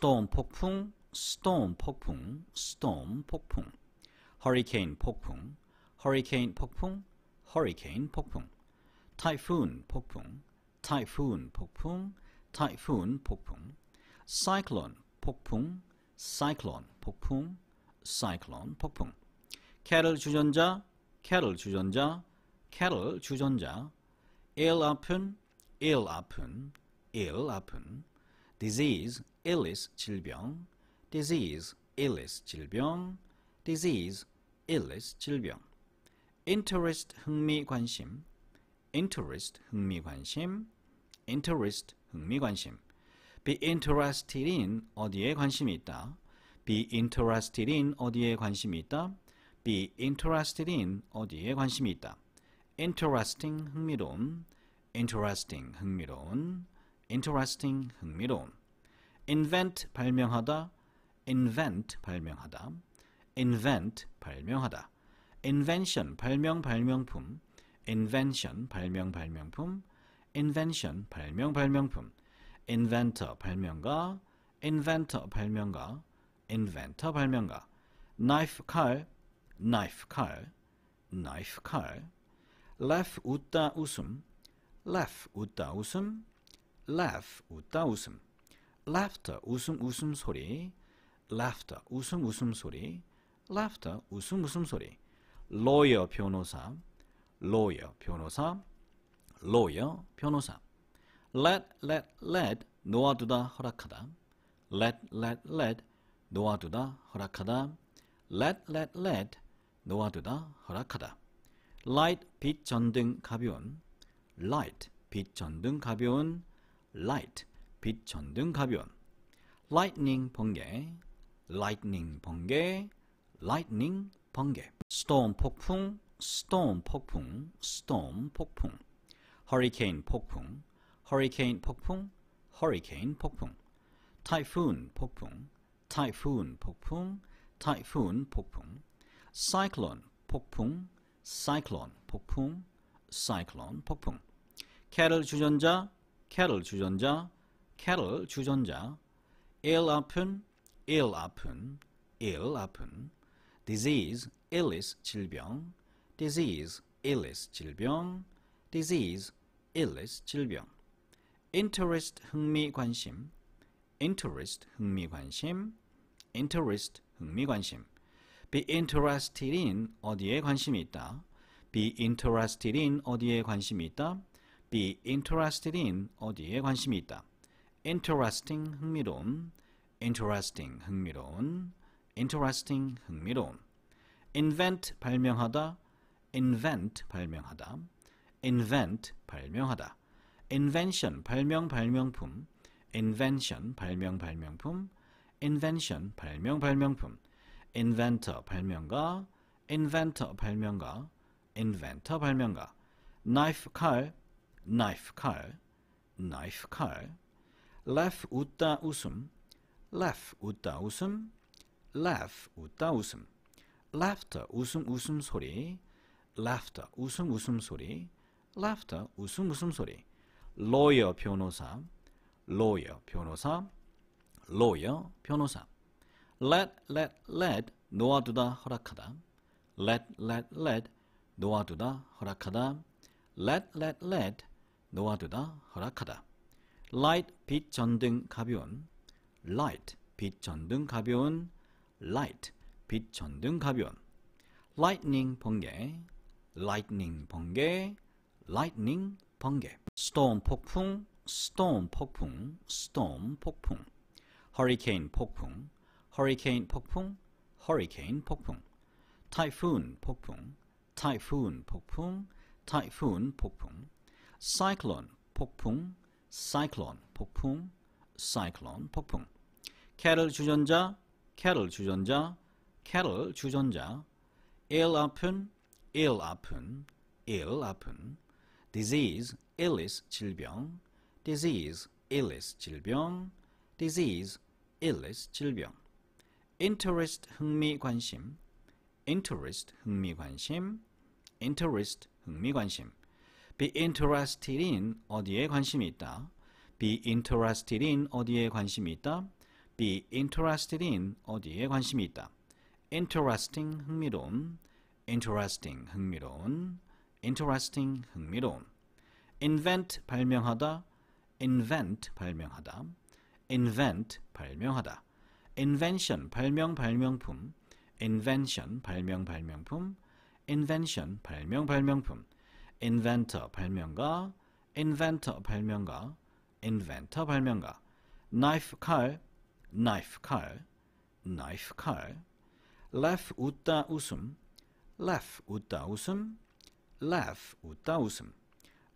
storm 폭풍, storm 폭풍, storm 폭풍. hurricane 폭풍, hurricane 폭풍, hurricane 폭풍. typhoon 폭풍, typhoon 폭풍, typhoon 폭풍. cyclone 폭풍, cyclone 폭풍, cyclone 폭풍. cattle 주전자, cattle 주전자, cattle 주전자. ill 아픈, ill 아픈, ill 아픈. disease illness 질병 disease illness 질병 disease illness 질병 interest 흥미 관심 interest 흥미 관심 interest 흥미 관심 be interested in 어디에 관심이 있다 be interested in 어디에 관심이 있다 be interested in 어디에 관심이 있다 interesting 흥미로운 interesting 흥미로운 interesting 흥미로운 invent 발명하다 invent 발명하다 invent 발명하다 invention 발명 발명품 invention 발명 발명품 invention 발명 발명품 inventor 발명가 inventor 발명가 inventor 발명가 knife 칼 knife 칼 knife 칼 laugh 웃다 웃음 laugh 웃다 웃음 laugh 웃다 웃음 laughter 웃음 웃음 소리 laughter 웃음 웃음 소리 laughter 웃음 웃음 소리 lawyer 변호사 lawyer 변호사 lawyer 변호사 let let let 놓아두다 허락하다 let let let 놓아두다 허락하다 let let let 놓아두다 허락하다 light 빛 전등 가벼운 light 빛 전등 가벼운 light 빛 전등 가변 lightning 번개 lightning 번개 lightning 번개 storm 폭풍 storm 폭풍 storm 폭풍 hurricane 폭풍 hurricane 폭풍 hurricane 폭풍 typhoon 폭풍 typhoon 폭풍 typhoon 폭풍 cyclone 폭풍 cyclone 폭풍 cyclone 폭풍 캐럴 주전자 캐럴 주전자 캐럴 주전자 ill 아픈 ill 아픈 ill 아픈 disease illness 질병 disease illness 질병 disease illness 질병 interest 흥미 관심 interest 흥미 관심 interest 흥미 관심 be interested in 어디에 관심이 있다 be interested in 어디에 관심이 있다 be interested in 어디에 관심이 있다 interesting 흥미로운 interesting 흥미로운 interesting 흥미로운 invent 발명하다 invent 발명하다 invent 발명하다 invention 발명 발명품 invention 발명 발명품 invention 발명 발명품 inventor 발명가 inventor 발명가 inventor 발명가 knife 칼 knife 칼 knife 칼 laugh 웃다 웃음 laugh 웃다 웃음 laugh 웃다 웃음 laughter 웃음 웃음 소리 laughter 웃음 웃음 소리 laughter 웃음 웃음 소리 lawyer 변호사 lawyer 변호사 lawyer 변호사 let let let 놓아두다 허락하다 let let let 놓아두다 허락하다 let let let 놓아두다 허락하다 light 빛 전등 가벼운 light 빛 전등 가벼운 light 빛 전등 가벼운 lightning 번개 lightning 번개 lightning 번개 storm 폭풍 storm 폭풍 storm 폭풍 hurricane 폭풍 hurricane 폭풍 hurricane 폭풍 typhoon 폭풍 typhoon 폭풍 typhoon 폭풍 cyclone 폭풍 cyclone 폭풍, cyclone 폭풍. cattle 주전자, cattle 주전자, cattle 주전자. ill 아픈, ill 아픈, ill 아픈. disease, illness 질병, disease, illness 질병, disease, illness 질병. interest 흥미 관심, interest 흥미 관심, interest 흥미 관심. be interested in 어디에 관심이 있다. be interested in 어디에 관심이 있다. be interested in 어디에 관심이 있다. interesting 흥미로운 interesting 흥미로운 interesting 흥미로운 invent 발명하다 invent 발명하다 invent 발명하다 invention 발명 발명품 invention 발명 발명품 invention 발명 발명품 inventor 발명가, inventor 발명가, inventor 발명가, knife 칼, knife 칼, knife 칼, laugh 웃다 웃음, laugh 웃다 웃음, laugh 웃다 웃음,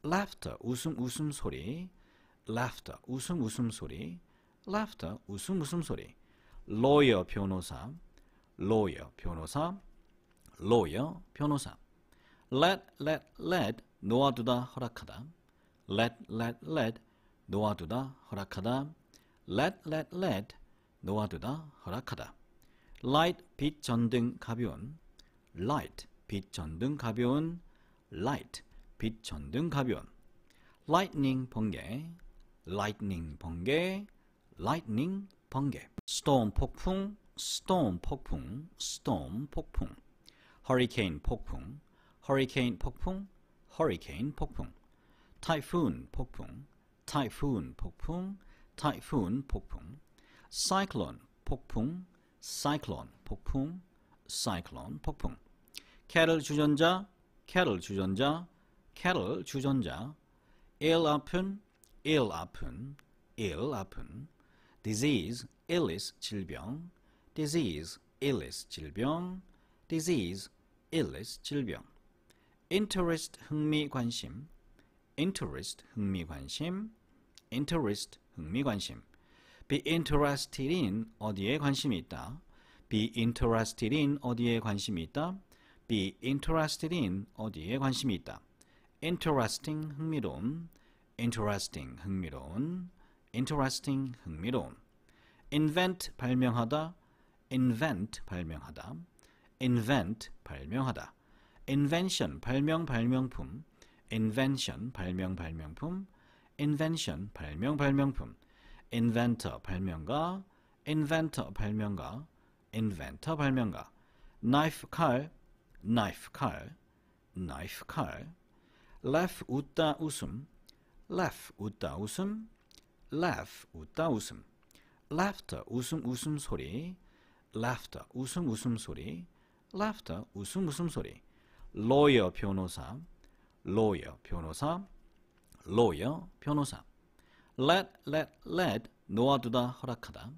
laughter 웃음 웃음 소리, laughter 웃음 웃음 소리, laughter 웃음 웃음 소리, lawyer 변호사, lawyer 변호사, lawyer 변호사 let, let, let 놓아두다 허락하다 let, let, let 놓아두다 허락하다 let, let, let 놓아두다 허락하다 light, 빛, 전등, 가벼운 light, 빛, 전등, 가벼운 light, 빛, 전등, 가벼운 lightning, 번개 lightning, 번개 lightning, 번개 storm, 폭풍 storm, 폭풍 storm, 폭풍 hurricane, 폭풍 허리케인 폭풍, 허리케인 폭풍, 타이푼 폭풍, 타이푼 폭풍, 타이푼 폭풍, 사이클론 폭풍, 사이클론 폭풍, 사이클론 폭풍. 캐럴 주전자, 캐럴 주전자, 캐럴 주전자. 일 아픈, 일 아픈, 일 아픈. disease, illness 질병, disease, illness 질병, disease, illness 질병. interest 흥미 관심 interest 흥미 관심 interest 흥미 관심 be interested in 어디에 관심이 있다 be interested in 어디에 관심이 있다 be interested in 어디에 관심이 있다 interesting 흥미로운 interesting 흥미로운 interesting 흥미로운 invent 발명하다 invent 발명하다 invent 발명하다 invention 발명 발명품 invention 발명 발명품 invention 발명 발명품 inventor 발명가 inventor 발명가 inventor 발명가 knife 칼 knife 칼 knife 칼 laugh 웃다 웃음 laugh 웃다 웃음 laugh 웃다 웃음 laughter 웃음 웃음 소리 laughter 웃음 웃음 소리 laughter 웃음 웃음 소리 lawyer 변호사, lawyer 변호사, lawyer 변호사. let let let 놓아두다 허락하다.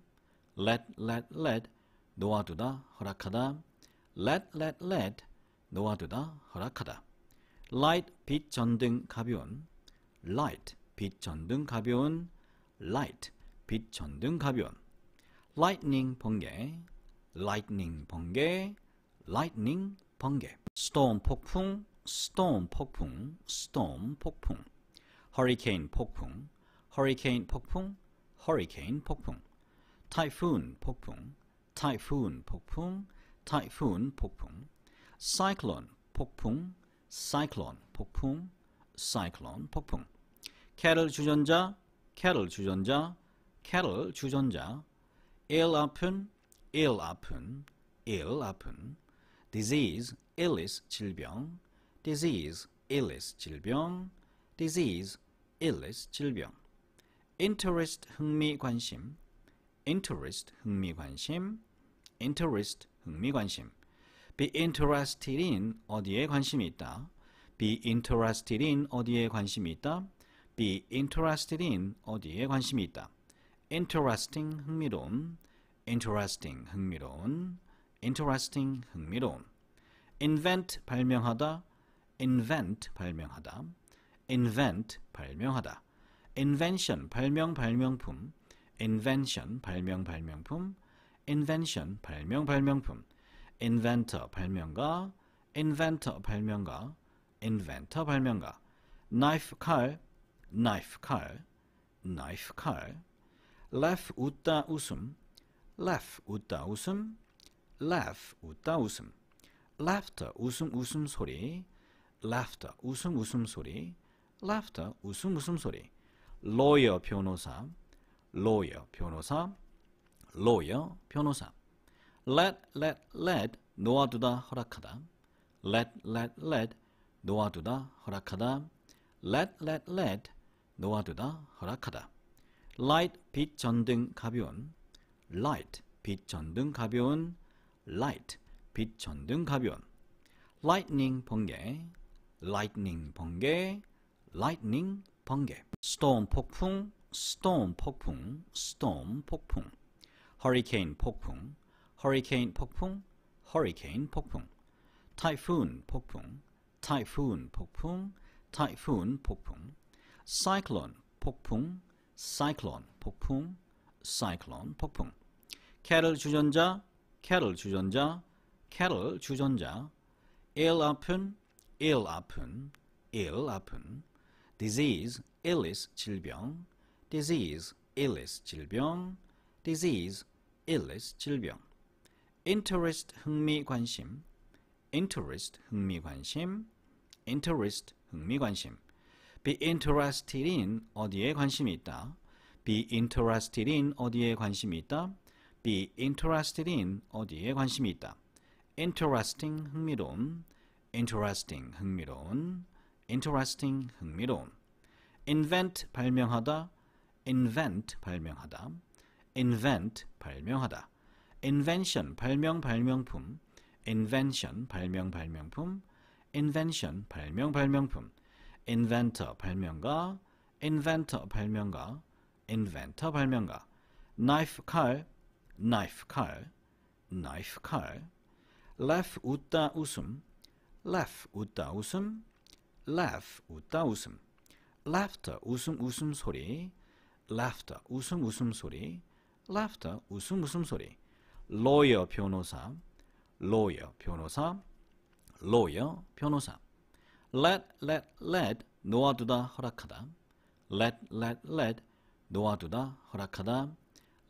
let let let 놓아두다 허락하다. let let let 놓아두다 허락하다. light 빛 전등 가벼운 light 빛 전등 가벼운 light 빛 전등 가벼운 lightning 번개 lightning 번개 lightning 번개 storm 폭풍, storm 폭풍, storm 폭풍. hurricane 폭풍, hurricane 폭풍, hurricane 폭풍. typhoon 폭풍, typhoon 폭풍, typhoon 폭풍. cyclone 폭풍, cyclone 폭풍, cyclone 폭풍. 캐럴 주전자, 캐럴 주전자, 캐럴 주전자. ill 아픈, ill 아픈, ill 아픈. disease illness 질병 disease illness 질병 disease illness 질병 interest 흥미 관심 interest 흥미 관심 interest 흥미 관심 be interested in 어디에 관심이 있다 be interested in 어디에 관심이 있다 be interested in 어디에 관심이 있다 interesting 흥미로운 interesting 흥미로운 interesting 흥미로운 invent 발명하다, invent 발명하다, invent 발명하다, invention 발명 발명품, invention 발명 발명품, invention 발명 발명품, inventor 발명가, inventor 발명가, inventor 발명가, knife 칼, knife 칼, knife 칼, laugh 웃다 웃음, laugh 웃다 웃음, laugh 웃다 웃음. laughter 웃음 웃음 소리 laughter 웃음 웃음 소리 laughter 웃음 웃음 소리 lawyer 변호사 lawyer 변호사 lawyer 변호사 let let let 놓아두다 허락하다 let let let 놓아두다 허락하다 let let let 놓아두다 허락하다 light 빛 전등 가벼운 light 빛 전등 가벼운 light 빛 전등 가변 lightning 번개 lightning 번개 lightning 번개 storm 폭풍 storm 폭풍 storm 폭풍 hurricane 폭풍 hurricane 폭풍 hurricane 폭풍 typhoon 폭풍 typhoon 폭풍 typhoon 폭풍 cyclone 폭풍 cyclone 폭풍 cyclone 폭풍 캐럴 주전자 캐럴 주전자 cattle 주전자 ill 아픈 ill 아픈 ill 아픈 disease i l l n s 질병 disease i l l n s 질병 disease i l l n s 질병 interest 흥미 관심 interest 흥미 관심 interest 흥미 관심 be interested in 어디에 관심이 있다 be interested in 어디에 관심이 있다 be interested in 어디에 관심이 있다 interesting 흥미로운 interesting 흥미로운 interesting 흥미로운 invent 발명하다 invent 발명하다 invent 발명하다 invention 발명 발명품 invention 발명 발명품 invention 발명 발명품 inventor 발명가 inventor 발명가 inventor 발명가 knife 칼 knife 칼 knife 칼 laugh 웃다 웃음 laugh 웃다 웃음 laugh 웃다 웃음 laughter 웃음 웃음 소리 laughter 웃음 웃음 소리 laughter 웃음 웃음 소리 lawyer 변호사 lawyer 변호사 lawyer 변호사 let let let 놓아두다 허락하다 let let let 놓아두다 허락하다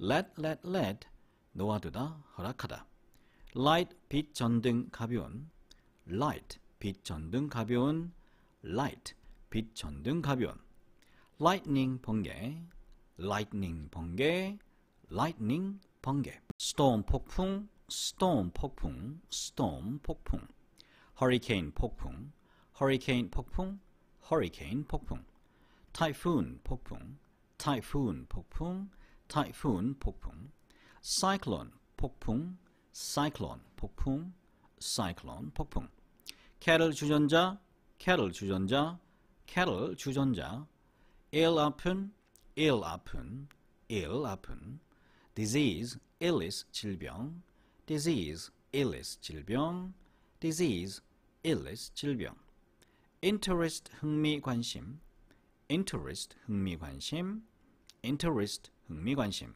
let let let 놓아두다 허락하다 light 빛 전등 가벼운 light 빛 전등 가벼운 light 빛 전등 가벼운 lightning 번개 lightning 번개 lightning 번개 storm 폭풍 storm 폭풍 storm 폭풍 hurricane 폭풍 hurricane 폭풍 hurricane 폭풍 typhoon 폭풍 typhoon 폭풍 typhoon 폭풍 cyclone 폭풍 cyclone 폭풍, cyclone 폭풍. cattle 주전자, cattle 주전자, cattle 주전자. ill 아픈, ill 아픈, ill 아픈. disease, illness 질병, disease, illness 질병, disease, illness 질병. interest 흥미 관심, interest 흥미 관심, interest 흥미 관심.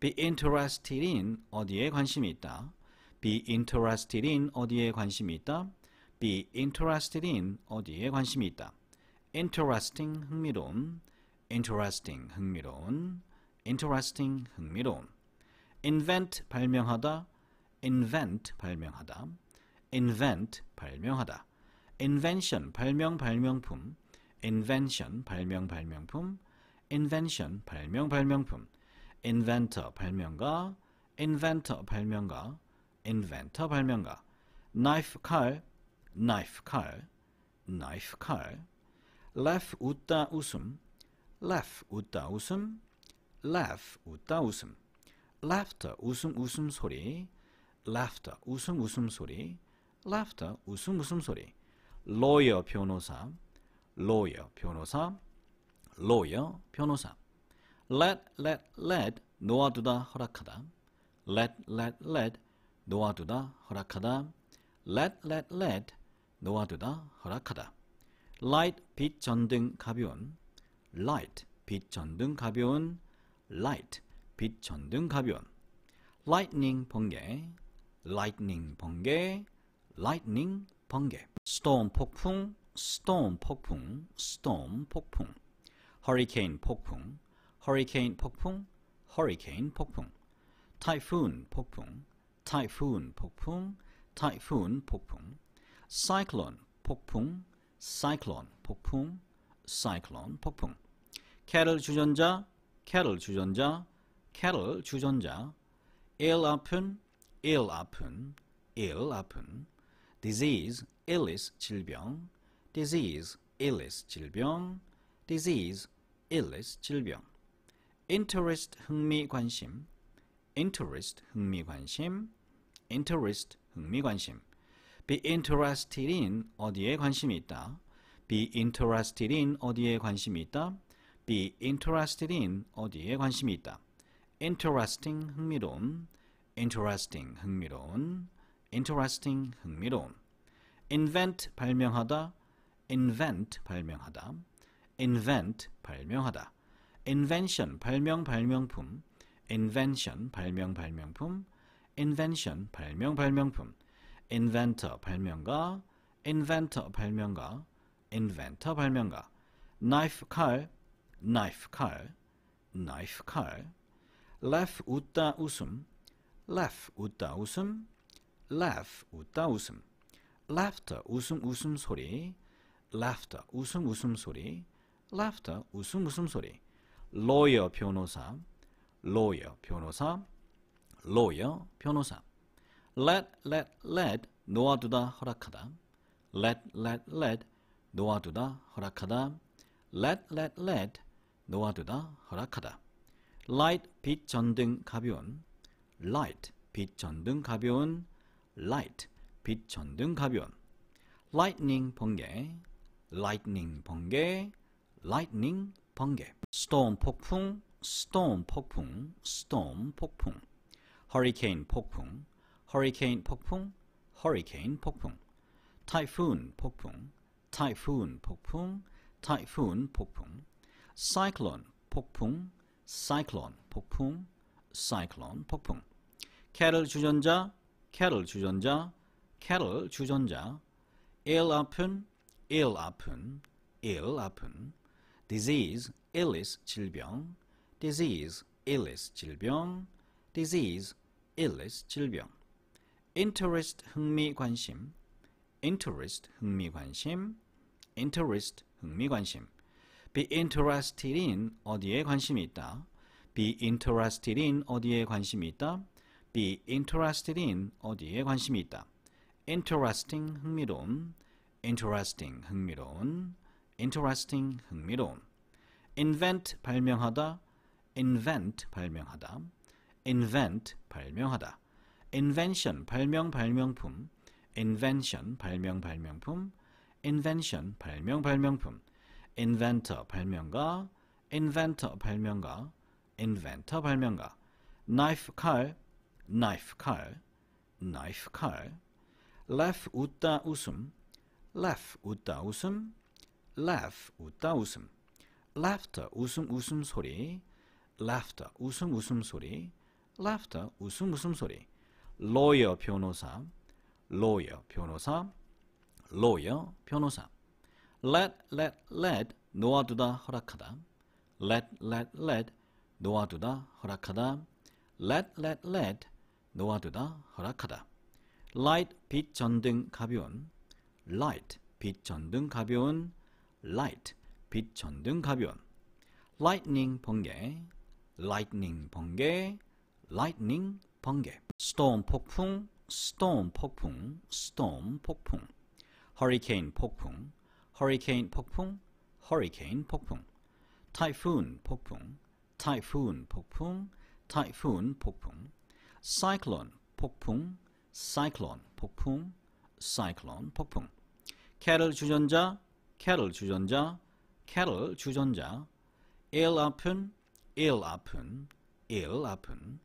be interested in 어디에 관심이 있다. be interested in 어디에 관심이 있다. be interested in 어디에 관심이 있다. interesting 흥미로운 interesting 흥미로운 interesting 흥미로운 invent 발명하다 invent 발명하다 invent 발명하다 invention 발명 발명품 invention 발명 발명품 invention 발명 발명품 inventor 발명가, inventor 발명가, inventor 발명가. knife 칼, knife 칼, knife 칼. laugh 웃다 웃음, laugh 웃다 웃음, laugh 웃다 웃음. laughter 웃음 웃음 소리, laughter 웃음 웃음 소리, laughter 웃음 웃음 소리. lawyer 변호사, lawyer 변호사, lawyer 변호사. let, let, let, 놓아두다, 허락하다. let, let, let, 놓아두다, 허락하다. let, let, let, 놓아두다, 허락하다. light, 빛, 전등, 가벼운 light, 빛, 전등, 가벼운 light, 빛, 전등, 가벼운 lightning, 번개 lightning, 번개 lightning, 번개 storm, 폭풍 storm, 폭풍 storm, 폭풍 hurricane, 폭풍 허리케인 폭풍, 허리케인 폭풍, 타이푼 폭풍, 타이푼 폭풍, 타이푼 폭풍, 사이클론 폭풍, 사이클론 폭풍, 사이클론 폭풍. 캐럴 주전자, 캐럴 주전자, 캐럴 주전자. 일 아픈, 일 아픈, 일 아픈. disease, illness 질병, disease, illness 질병, disease, illness 질병. interest 흥미 관심 interest 흥미 관심 interest 흥미 관심 be interested in 어디에 관심이 있다 be interested in 어디에 관심이 있다 be interested in 어디에 관심이 있다 interesting 흥미로운 interesting 흥미로운 interesting 흥미로운 invent 발명하다 invent 발명하다 invent 발명하다 invention 발명 발명품 invention 발명 발명품 invention 발명 발명품 inventor 발명가 inventor 발명가 inventor 발명가 knife 칼 knife 칼 knife 칼 laugh 웃다 웃음 laugh 웃다 웃음 laugh 웃다 웃음 laughter 웃음 웃음 소리 laughter 웃음 웃음 소리 laughter 웃음 웃음 소리 lawyer 변호사, lawyer 변호사, lawyer 변호사. let let let 놓아두다 허락하다. let let let 놓아두다 허락하다. let let let 놓아두다 허락하다. light 빛 전등 가벼운 light 빛 전등 가벼운 light 빛 전등 가벼운 lightning 번개 lightning 번개 lightning 번개 storm 폭풍 storm 폭풍 storm 폭풍 hurricane 폭풍 hurricane 폭풍 hurricane 폭풍 typhoon 폭풍 typhoon 폭풍 typhoon 폭풍 cyclone 폭풍 cyclone 폭풍 cyclone 폭풍 캐럴 주전자 캐럴 주전자 캐럴 주전자 일 아픈 일 아픈 일 아픈 disease, illness, 질병 disease, illness, 질병 disease, illness, 질병 interest, 흥미, 관심 interest, 흥미, 관심 interest, 흥미, 관심 be interested in, 어디에 관심이 있다 be interested in, 어디에 관심이 있다 be interested in, 어디에 관심이 있다 interesting, 흥미로운 interesting, 흥미로운 interesting 흥미로운 invent 발명하다 invent 발명하다 invent 발명하다 invention 발명 발명품 invention 발명 발명품 invention 발명 발명품 inventor 발명가 inventor 발명가 inventor 발명가 knife 칼 knife 칼 knife 칼 laugh 웃다 웃음 laugh 웃다 웃음 laugh 웃다 웃음 laughter 웃음 웃음 소리 laughter 웃음 웃음 소리 laughter 웃음 웃음 소리 lawyer 변호사 lawyer 변호사 lawyer 변호사 let let let 놓아두다 허락하다 let let let 놓아두다 허락하다 let let let 놓아두다 허락하다 light 빛 전등 가벼운 light 빛 전등 가벼운 light 빛 전등 가변 lightning 번개 lightning 번개 lightning 번개 storm 폭풍 storm 폭풍 storm 폭풍 hurricane 폭풍 hurricane 폭풍 hurricane 폭풍 typhoon 폭풍 typhoon 폭풍 typhoon 폭풍 cyclone 폭풍 cyclone 폭풍 cyclone 폭풍 캐럴 주전자 cattle 주전자, cattle 주전자, ill 아픈, ill 아픈, ill 아픈,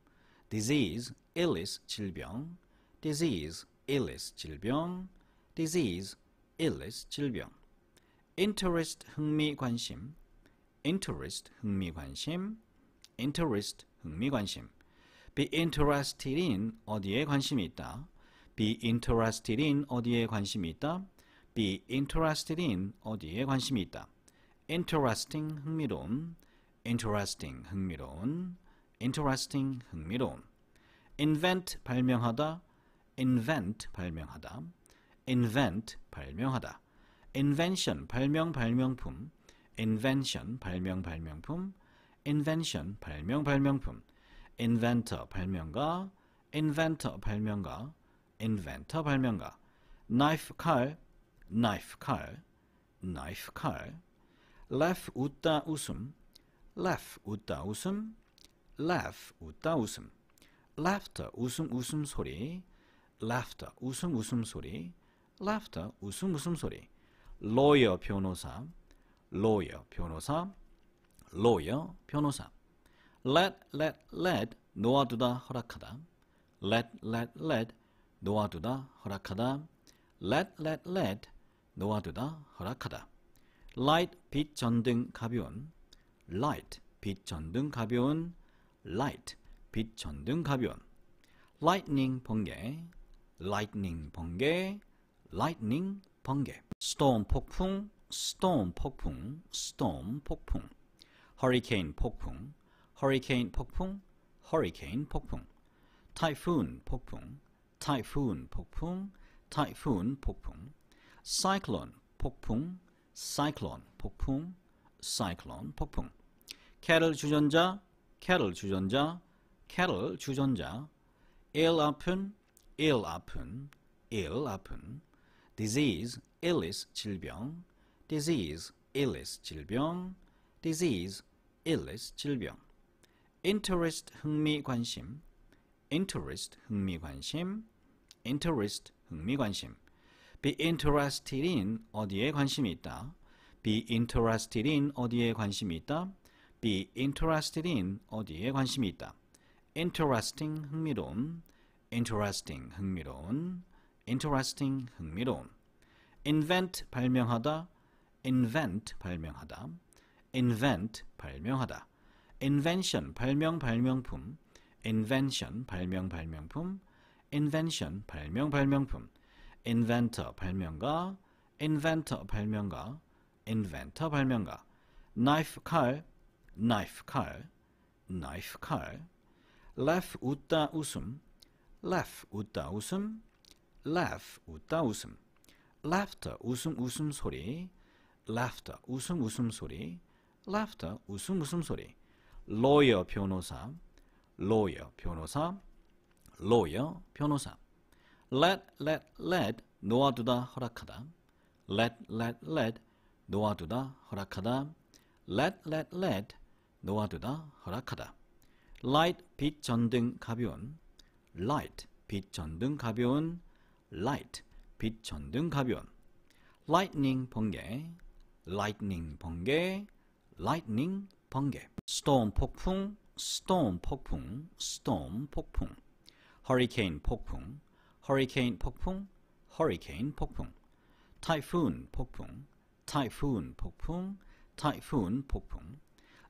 disease, illness 질병, disease, illness 질병, disease, illness 질병, interest 흥미 관심, interest 흥미 관심, interest 흥미 관심, be interested in 어디에 관심이 있다, be interested in 어디에 관심이 있다, be interested in 어디에 관심이 있다. interesting 흥미로운 interesting 흥미로운 interesting 흥미로운 invent 발명하다 invent 발명하다 invent 발명하다 invention 발명 발명품 invention 발명 발명품 invention 발명 발명품 inventor 발명가 inventor 발명가 inventor 발명가 knife 칼 knife 칼, knife 칼, laugh 웃다 웃음, laugh 웃다 웃음, laugh 웃다 웃음, laughter 웃음 웃음 소리, laughter 웃음 웃음 소리, laughter 웃음 웃음 소리, lawyer 변호사, lawyer 변호사, lawyer 변호사, let let let 놓아두다 허락하다, let let let 놓아두다 허락하다, let let let 놓아두다 허락하다 light 빛 전등 가벼운 light 빛 전등 가벼운 light 빛 전등 가벼운 lightning 번개 lightning 번개 lightning 번개 storm 폭풍 storm 폭풍 storm 폭풍 hurricane 폭풍 hurricane 폭풍 hurricane 폭풍 typhoon 폭풍 typhoon 폭풍 typhoon 폭풍 cyclone 폭풍, cyclone 폭풍, cyclone 폭풍. cattle 주전자, cattle 주전자, cattle 주전자. ill 아픈, ill 아픈, ill 아픈. disease, illness 질병, disease, illness 질병, disease, illness 질병. interest 흥미 관심, interest 흥미 관심, interest 흥미 관심. be interested in 어디에 관심이 있다. be interested in 어디에 관심이 있다. be interested in 어디에 관심이 있다. interesting 흥미로운 interesting 흥미로운 interesting 흥미로운 invent 발명하다 invent 발명하다 invent 발명하다 invention 발명 발명품 invention 발명 발명품 invention 발명 발명품 inventor 발명가, inventor 발명가, inventor 발명가, knife 칼, knife 칼, knife 칼, laugh 웃다 웃음, laugh 웃다 웃음, laugh 웃다 웃음, laughter 웃음 웃음 소리, laughter 웃음 웃음 소리, laughter 웃음 웃음 소리, lawyer 변호사, lawyer 변호사, lawyer 변호사 let let let 놓아두다 허락하다 let let let 놓아두다 허락하다 let let let 놓아두다 허락하다 light 빛 전등 가벼운 light 빛 전등 가벼운 light 빛 전등 가벼운 lightning 번개 lightning 번개 lightning 번개 storm 폭풍 storm 폭풍 storm 폭풍 hurricane 폭풍 허리케인 폭풍, 허리케인 폭풍, 타이푼 폭풍, 타이푼 폭풍, 타이푼 폭풍,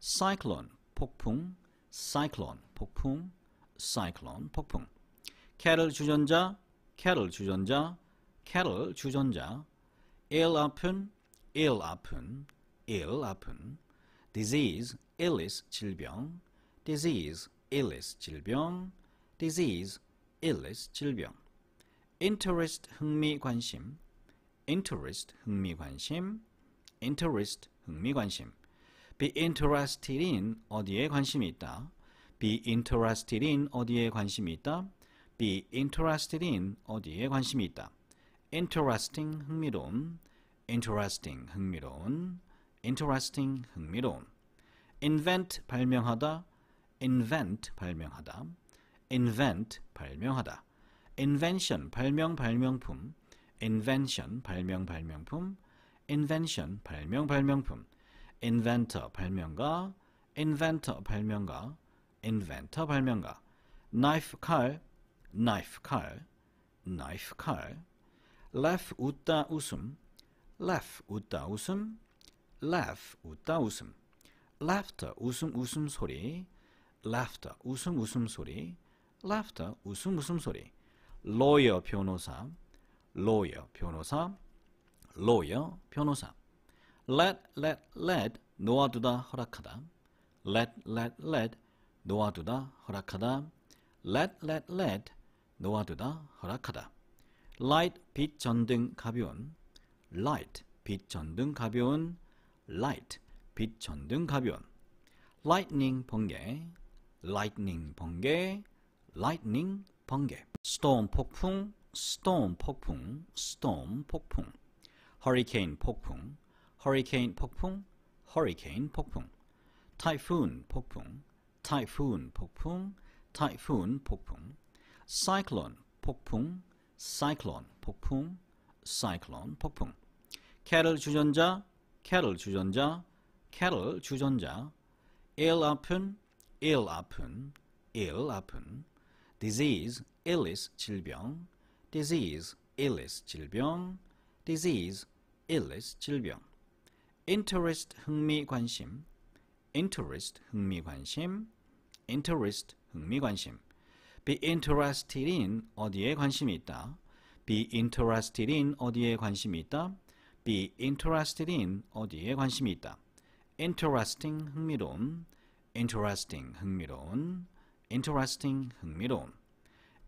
사이클론 폭풍, 사이클론 폭풍, 사이클론 폭풍. 캐럴 주전자, 캐럴 주전자, 캐럴 주전자. 일 아픈, 일 아픈, 일 아픈. disease, illness 질병, disease, illness 질병, disease, illness 질병. interest 흥미 관심 interest 흥미 관심 interest 흥미 관심 be interested in 어디에 관심이 있다 be interested in 어디에 관심이 있다 be interested in 어디에 관심이 있다 interesting 흥미로운 interesting 흥미로운 interesting 흥미로운 invent 발명하다 invent 발명하다 invent 발명하다 invention 발명 발명품 invention 발명 발명품 invention 발명 발명품 inventor 발명가 inventor 발명가 inventor 발명가 knife 칼 knife 칼 knife 칼 laugh 웃다 웃음 laugh 웃다 웃음 laugh 웃다 웃음 laughter 웃음 웃음 소리 laughter 웃음 웃음 소리 laughter 웃음 웃음 소리 lawyer 변호사, lawyer 변호사, lawyer 변호사. let let let 놓아두다 허락하다. let let let 놓아두다 허락하다. let let let 놓아두다 허락하다. light 빛 전등 가벼운 light 빛 전등 가벼운 light 빛 전등 가벼운 lightning 번개 lightning 번개 lightning 번개 storm 폭풍 storm 폭풍 storm 폭풍 hurricane 폭풍 hurricane 폭풍 hurricane 폭풍 typhoon 폭풍 typhoon 폭풍 typhoon 폭풍 cyclone 폭풍 cyclone 폭풍 cyclone 폭풍 캐럴 주전자 캐럴 주전자 캐럴 주전자 일 아픈 일 아픈 일 아픈 disease, illness, 질병, disease, illness, 질병, disease, illness, 질병. interest, 흥미, 관심, interest, 흥미, 관심, interest, 흥미, 관심. be interested in, 어디에 관심이 있다. be interested in, 어디에 관심이 있다. be interested in, 어디에 관심이 있다. interesting, 흥미로운, interesting, 흥미로운, interesting 흥미로운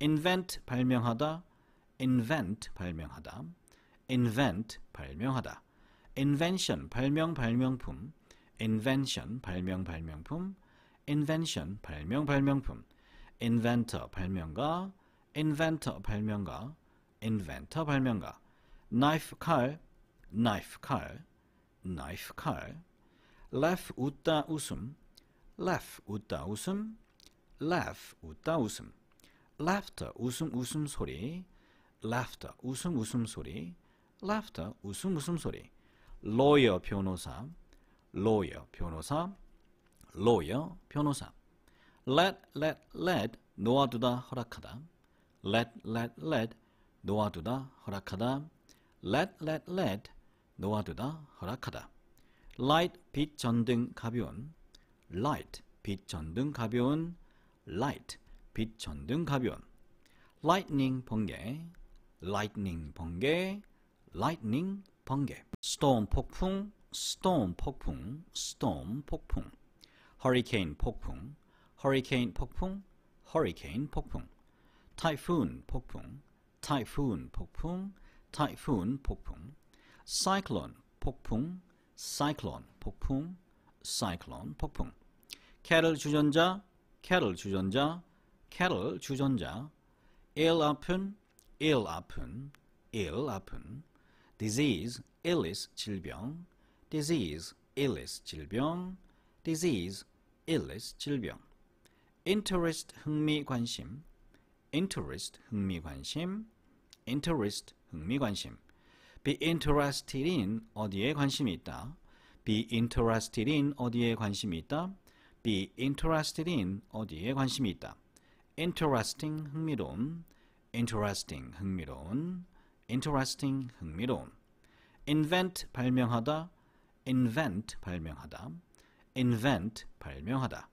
invent 발명하다 invent 발명하다 invent 발명하다 invention 발명 발명품 invention 발명 발명품 invention 발명 발명품 inventor 발명가 inventor 발명가 inventor 발명가 knife 칼 knife 칼 knife 칼 laugh 웃다 웃음 laugh 웃다 웃음 laugh 웃다 웃음 laughter 웃음 웃음 소리 laughter 웃음 웃음 소리 laughter 웃음 웃음 소리 lawyer 변호사 lawyer 변호사 lawyer 변호사 let let let 놓아두다 허락하다 let let let 놓아두다 허락하다 let let let 놓아두다 허락하다 light 빛 전등 가벼운 light 빛 전등 가벼운 light 빛 전등 가변 lightning 번개 lightning 번개 lightning 번개 storm 폭풍 storm 폭풍 storm 폭풍 hurricane 폭풍 hurricane 폭풍 hurricane 폭풍 typhoon 폭풍 typhoon 폭풍 typhoon 폭풍 cyclone 폭풍 cyclone 폭풍 cyclone 폭풍 캐럴 주전자 c a 캐럴 주전자, c a 캐럴 주전자, ill 아픈, ill 아픈, ill 아픈, disease, illness 질병, disease, illness 질병, disease, illness 질병, interest 흥미 관심, interest 흥미 관심, interest 흥미 관심, be interested in 어디에 관심이 있다, be interested in 어디에 관심이 있다, be interested in 어디에 관심이 있다. interesting 흥미로운 interesting 흥미로운 interesting 흥미로운 invent 발명하다 invent 발명하다 invent 발명하다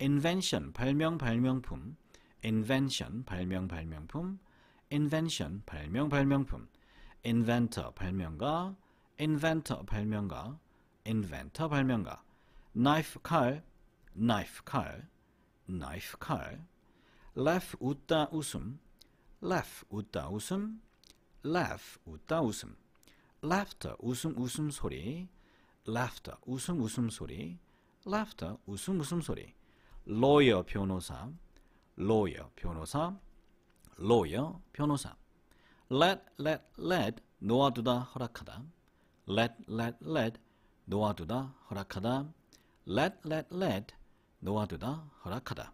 invention 발명 발명품 invention 발명 발명품 invention 발명 발명품 inventor 발명가 inventor 발명가 inventor 발명가 knife 칼 knife 칼, knife 칼, laugh 웃다 웃음, laugh 웃다 웃음, laugh 웃다 웃음, laughter 웃음 웃음 소리, laughter 웃음 웃음 소리, laughter 웃음 웃음 소리, lawyer 변호사, lawyer 변호사, lawyer 변호사, let let let 놓아두다 허락하다, let let let 놓아두다 허락하다, let let let 놓아두다, 허락하다.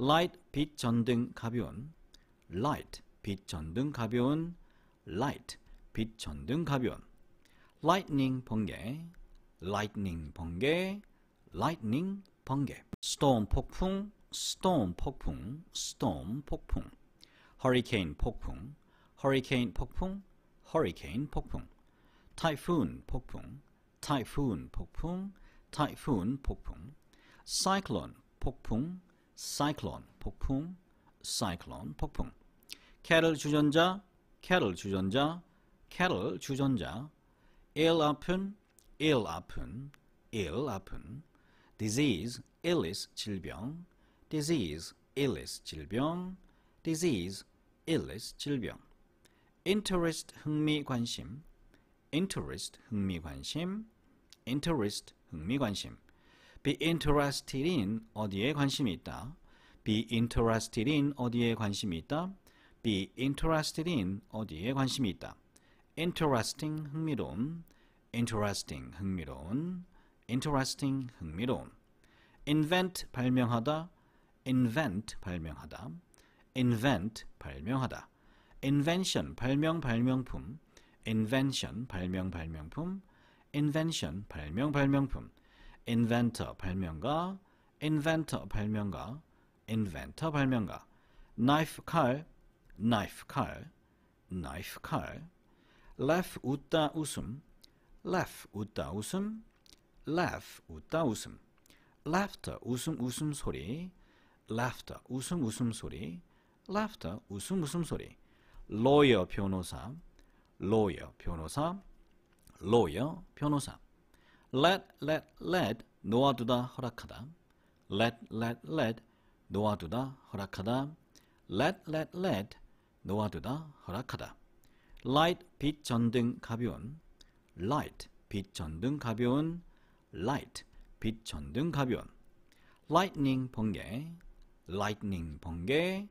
light, 빛, 전등, 가벼운 light, 빛, 전등, 가벼운 light, 빛, 전등, 가벼운 lightning, 번개 lightning, 번개 lightning, 번개 storm, 폭풍 storm, 폭풍 storm, 폭풍 hurricane, 폭풍 hurricane, 폭풍 hurricane, 폭풍 typhoon, 폭풍 typhoon, 폭풍 typhoon, 폭풍 cyclone 폭풍, cyclone 폭풍, cyclone 폭풍. 캐럴 주전자, 캐럴 주전자, 캐럴 주전자. ill 아픈, ill 아픈, ill 아픈. disease, illness 질병, disease, illness 질병, disease, illness 질병. interest 흥미 관심, interest 흥미 관심, interest 흥미 관심. be interested in 어디에 관심이 있다. be interested in 어디에 관심이 있다. be interested in 어디에 관심이 있다. interesting 흥미로운 interesting 흥미로운 interesting 흥미로운 invent 발명하다 invent 발명하다 invent 발명하다 invention 발명 발명품 invention 발명 발명품 invention 발명 발명품 inventor 발명가, inventor 발명가, inventor 발명가, knife 칼, knife 칼, knife 칼, laugh 웃다 웃음, laugh 웃다 웃음, laugh 웃다 웃음, laughter 웃음 웃음 소리, laughter 웃음 웃음 소리, laughter 웃음 웃음 소리, lawyer 변호사, lawyer 변호사, lawyer 변호사 let, let, let 놓아두다 허락하다 let, let, let 놓아두다 허락하다 let, let, let 놓아두다 허락하다 light, 빛, 전등, 가벼운 light, 빛, 전등, 가벼운 light, 빛, 전등, 가벼운 lightning, 번개 lightning, 번개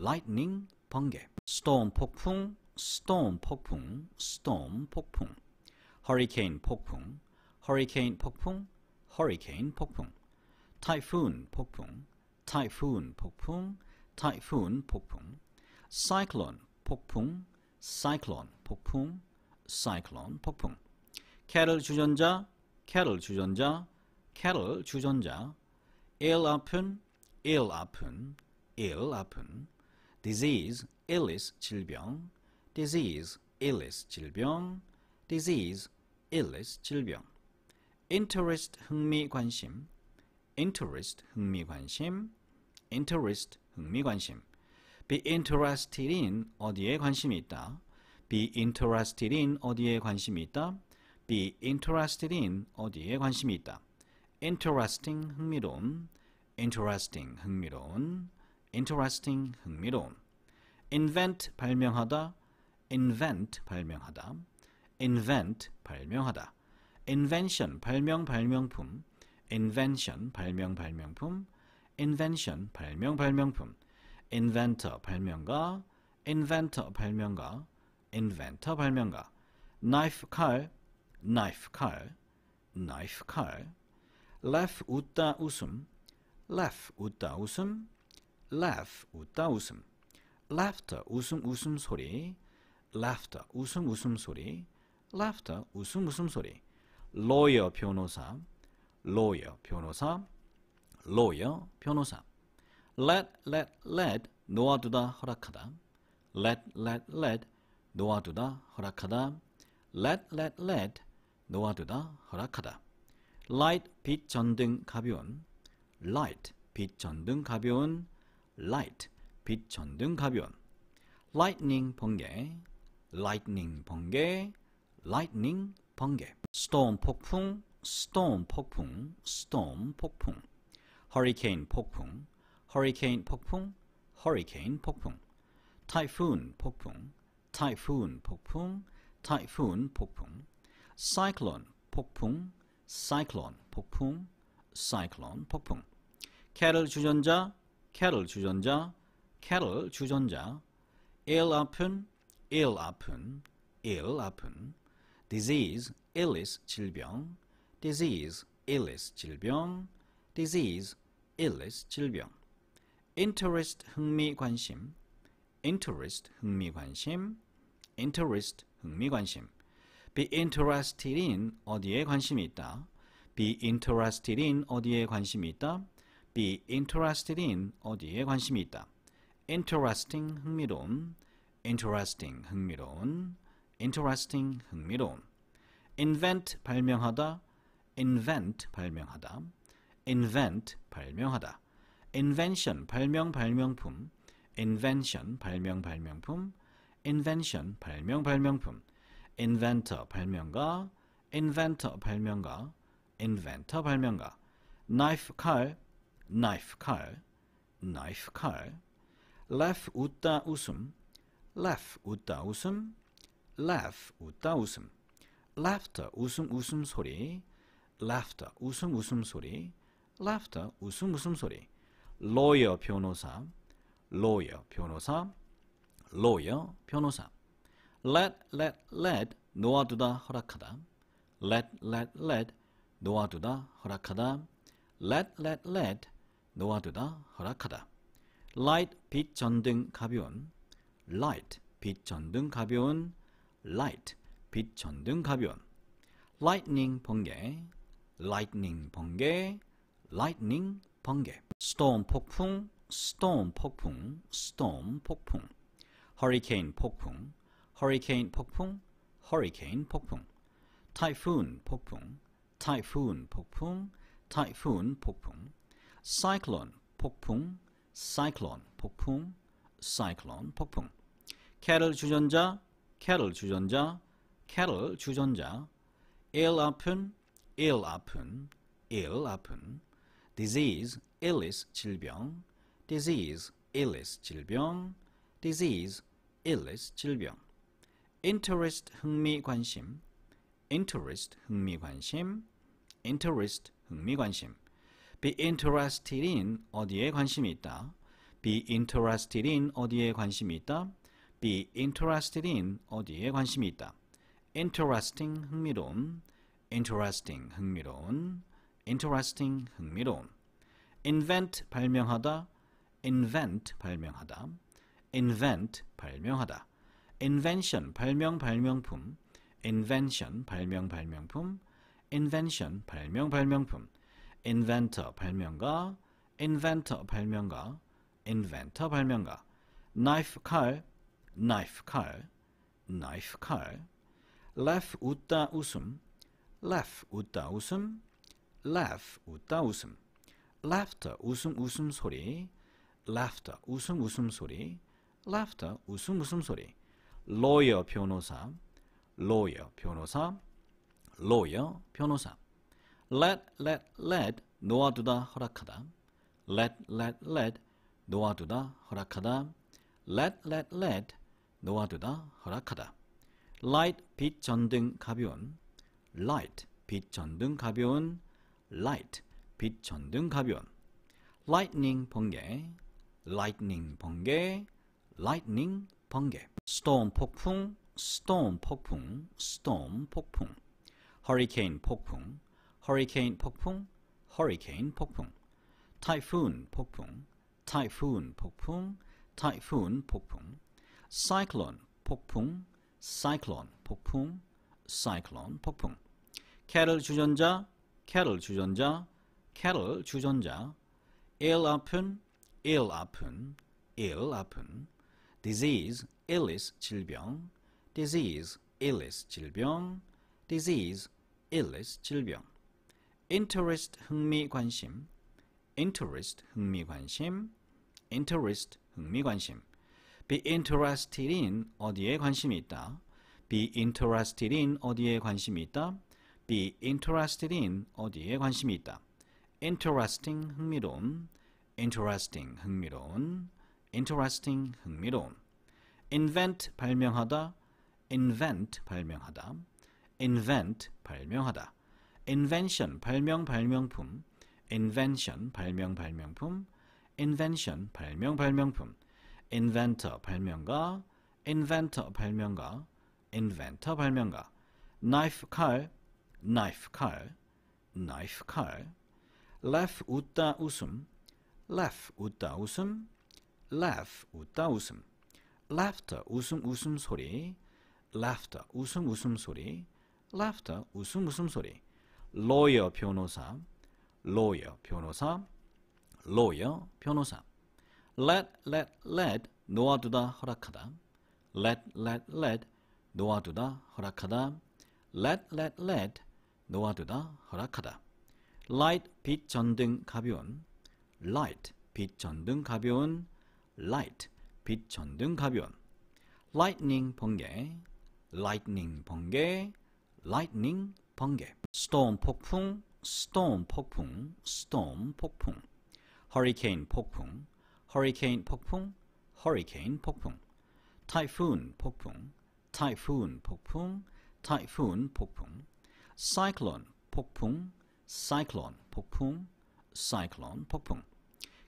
lightning, 번개 storm, 폭풍 storm, 폭풍 storm, 폭풍 hurricane, 폭풍 허리케인 폭풍, 허리케인 폭풍, 타이푼 폭풍, 타이푼 폭풍, 타이푼 폭풍, 사이클론 폭풍, 사이클론 폭풍, 사이클론 폭풍, 캐럴 주전자, 캐럴 주전자, 캐럴 주전자, 일 아픈, 일 아픈, 일 아픈, disease, illness 질병, disease, illness 질병, disease, illness 질병 interest 흥미 관심 interest 흥미 관심 interest 흥미 관심 be interested in 어디에 관심이 있다 be interested in 어디에 관심이 있다 be interested in 어디에 관심이 있다 interesting 흥미로운 interesting 흥미로운 interesting 흥미로운 invent 발명하다 invent 발명하다 invent 발명하다 invention 발명 발명품 invention 발명 발명품 invention 발명 발명품 inventor 발명가 inventor 발명가 inventor 발명가 knife 칼 knife 칼 knife 칼 laugh 웃다 웃음 laugh 웃다 웃음 laugh 웃다 웃음 laughter 웃음 웃음 소리 laughter 웃음 웃음 소리 laughter 웃음 웃음 소리 lawyer 변호사, lawyer 변호사, lawyer 변호사. let let let 놓아두다 허락하다. let let let 놓아두다 허락하다. let let let 놓아두다 허락하다. light 빛 전등 가벼운 light 빛 전등 가벼운 light 빛 전등 가벼운 lightning 번개 lightning 번개 lightning 번개 storm 폭풍, storm 폭풍, storm 폭풍. hurricane 폭풍, hurricane 폭풍, hurricane 폭풍. typhoon 폭풍, typhoon 폭풍, typhoon 폭풍. cyclone 폭풍, cyclone 폭풍, cyclone 폭풍. 캐럴 주전자, 캐럴 주전자, 캐럴 주전자. 일 아픈, 일 아픈, 일 아픈. disease, illness, 질병, disease, illness, 질병, disease, illness, 질병. interest, 흥미, 관심, interest, 흥미, 관심, interest, 흥미, 관심. be interested in, 어디에 관심이 있다. be interested in, 어디에 관심이 있다. be interested in, 어디에 관심이 있다. interesting, 흥미로운, interesting, 흥미로운, interesting 흥미로운 invent 발명하다 invent 발명하다 invent 발명하다 invention 발명 발명품 invention 발명 발명품 invention 발명 발명품 inventor 발명가 inventor 발명가 inventor 발명가 knife 칼 knife 칼 knife 칼 laugh 웃다 웃음 laugh 웃다 웃음 laugh 웃다 웃음 laughter 웃음 웃음 소리 laughter 웃음 웃음 소리 laughter 웃음 웃음 소리 lawyer 변호사 lawyer 변호사 lawyer 변호사 let let let 놓아두다 허락하다 let let let 놓아두다 허락하다 let let let 놓아두다 허락하다 light 빛 전등 가벼운 light 빛 전등 가벼운 light 빛 전등 가변 lightning 번개 lightning 번개 lightning 번개 storm 폭풍 storm 폭풍 storm 폭풍 hurricane 폭풍 hurricane 폭풍 hurricane 폭풍 typhoon 폭풍 typhoon 폭풍 typhoon 폭풍 cyclone 폭풍 cyclone 폭풍 cyclone 폭풍 캐럴 주전자 cattle 주전자, cattle 주전자, ill 아픈, ill 아픈, ill 아픈, disease, illness 질병, disease, illness 질병, disease, illness 질병, interest 흥미 관심, interest 흥미 관심, interest 흥미 관심, be interested in 어디에 관심이 있다, be interested in 어디에 관심이 있다. be interested in 어디에 관심이 있다. interesting 흥미로운 interesting 흥미로운 interesting 흥미로운 invent 발명하다 invent 발명하다 invent 발명하다 invention 발명 발명품 invention 발명 발명품 invention 발명 발명품 inventor 발명가 inventor 발명가 inventor 발명가 knife 칼 knife 칼, knife 칼, laugh 웃다 웃음, laugh 웃다 웃음, laugh 웃다 웃음, laughter 웃음 웃음 소리, laughter 웃음 웃음 소리, laughter 웃음 웃음 소리, lawyer 변호사, lawyer 변호사, lawyer 변호사, let let let 놓아두다 허락하다, let let let 놓아두다 허락하다, let let let 놓아두다, 허락하다. light, 빛, 전등, 가벼운 light, 빛, 전등, 가벼운 light, 빛, 전등, 가벼운 lightning, 번개 lightning, 번개 lightning, 번개 storm, 폭풍 storm, 폭풍 storm, 폭풍 hurricane, 폭풍 hurricane, 폭풍 hurricane, 폭풍 typhoon, 폭풍 typhoon, 폭풍 typhoon, 폭풍 cyclone 폭풍, cyclone 폭풍, cyclone 폭풍. 캐럴 주전자, 캐럴 주전자, 캐럴 주전자. ill 아픈, ill 아픈, ill 아픈. disease, illness 질병, disease, illness 질병, disease, illness 질병. interest 흥미 관심, interest 흥미 관심, interest 흥미 관심. be interested in 어디에 관심이 있다. be interested in 어디에 관심이 있다. be interested in 어디에 관심이 있다. interesting 흥미로운 interesting 흥미로운 interesting 흥미로운 invent 발명하다 invent 발명하다 invent 발명하다 invention 발명 발명품 invention 발명 발명품 invention 발명 발명품 inventor 발명가, inventor 발명가, inventor 발명가. knife 칼, knife 칼, knife 칼. laugh 웃다 웃음, laugh 웃다 웃음, laugh 웃다 웃음. laughter 웃음 웃음 소리, laughter 웃음 웃음 소리, laughter 웃음 웃음 소리. lawyer 변호사, lawyer 변호사, lawyer 변호사. let, let, let, 놓아두다, 허락하다. let, let, let, 놓아두다, 허락하다. let, let, let, 놓아두다, 허락하다. light, 빛, 전등, 가벼운 light, 빛, 전등, 가벼운 light, 빛, 전등, 가벼운 lightning, 번개 lightning, 번개 lightning, 번개 storm, 폭풍 storm, 폭풍 storm, 폭풍 hurricane, 폭풍 허리케인 폭풍, 허리케인 폭풍, 타이푼 폭풍, 타이푼 폭풍, 타이푼 폭풍, 사이클론 폭풍, 사이클론 폭풍, 사이클론 폭풍,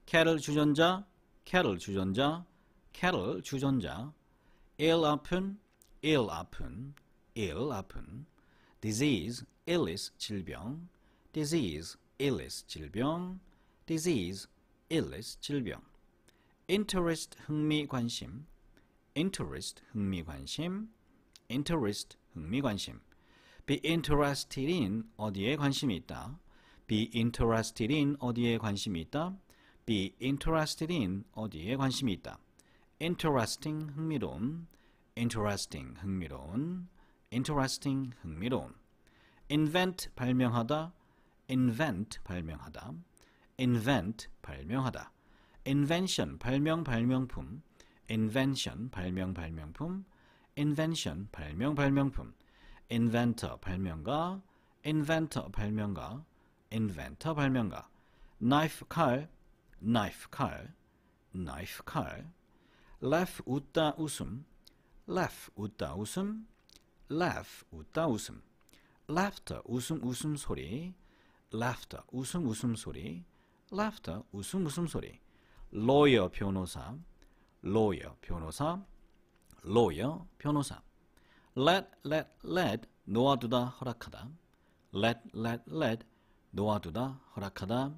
캐럴 주전자, 캐럴 주전자, 캐럴 주전자, 일 아픈, 일 아픈, 일 아픈, disease, illness 질병, disease, illness 질병, disease, illness 질병 interest 흥미 관심 interest 흥미 관심 interest 흥미 관심 be interested in 어디에 관심이 있다 be interested in 어디에 관심이 있다 be interested in 어디에 관심이 있다 interesting 흥미로운 interesting 흥미로운 interesting 흥미로운 invent 발명하다 invent 발명하다 invent 발명하다 invention 발명 발명품 invention 발명 발명품 invention 발명 발명품 inventor 발명가 inventor 발명가 inventor 발명가 knife 칼 knife 칼 knife 칼 laugh 웃다 웃음 laugh 웃다 웃음 laugh 웃다 웃음 laughter 웃음 웃음 소리 laughter 웃음 웃음 소리 laughter 웃음 웃음 소리 lawyer 변호사, lawyer 변호사, lawyer 변호사. let let let 놓아두다 허락하다. let let let 놓아두다 허락하다.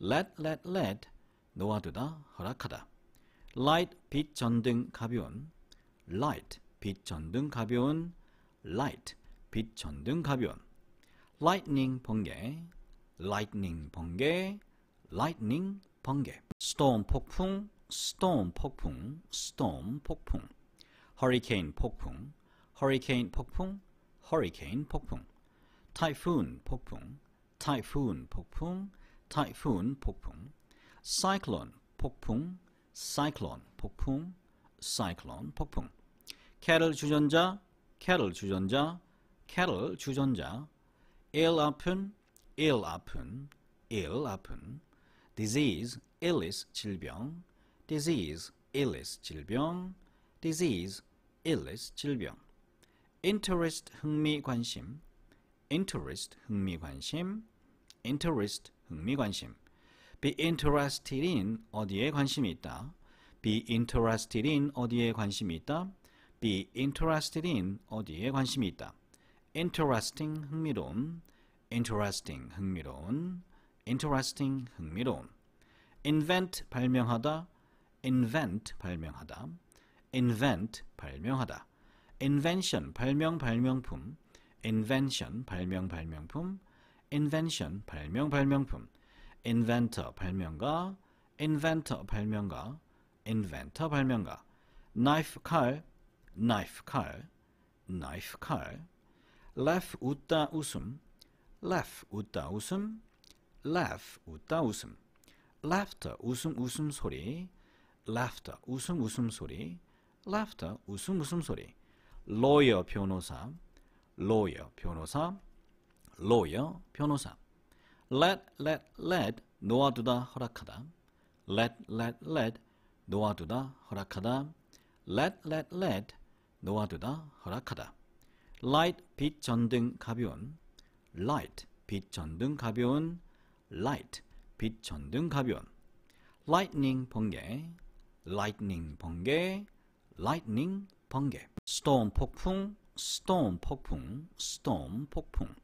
let let let 놓아두다 허락하다. light 빛 전등 가벼운 light 빛 전등 가벼운 light 빛 전등 가벼운 lightning 번개 lightning 번개 lightning 번개 storm 폭풍 storm 폭풍 storm 폭풍 hurricane 폭풍 hurricane 폭풍 hurricane 폭풍 typhoon 폭풍 typhoon 폭풍 typhoon 폭풍 cyclone 폭풍 cyclone 폭풍 cyclone 폭풍 캐럴 주전자 캐럴 주전자 캐럴 주전자 일 아픈 일 아픈 일 아픈 disease, illness, 질병 disease, illness, 질병 disease, illness, 질병 interest, 흥미, 관심 interest, 흥미, 관심 interest, 흥미, 관심 be interested in, 어디에 관심이 있다 be interested in, 어디에 관심이 있다 be interested in, 어디에 관심이 있다 interesting, 흥미로운 interesting, 흥미로운 interesting 흥미로운 invent 발명하다 invent 발명하다 invent 발명하다 invention 발명 발명품 invention 발명 발명품 invention 발명 발명품 inventor 발명가 inventor 발명가 inventor 발명가 knife 칼 knife 칼 knife 칼 laugh 웃다 웃음 laugh 웃다 웃음 laugh 웃다 웃음 laughter 웃음 웃음 소리 laughter 웃음 웃음 소리 laughter 웃음 웃음 소리 lawyer 변호사 lawyer 변호사 lawyer 변호사 let let let 놓아두다 허락하다 let let let 놓아두다 허락하다 let let let 놓아두다 허락하다 light 빛 전등 가벼운 light 빛 전등 가벼운 light 빛 전등 가변 lightning 번개 lightning 번개 lightning 번개 storm 폭풍 storm 폭풍 storm 폭풍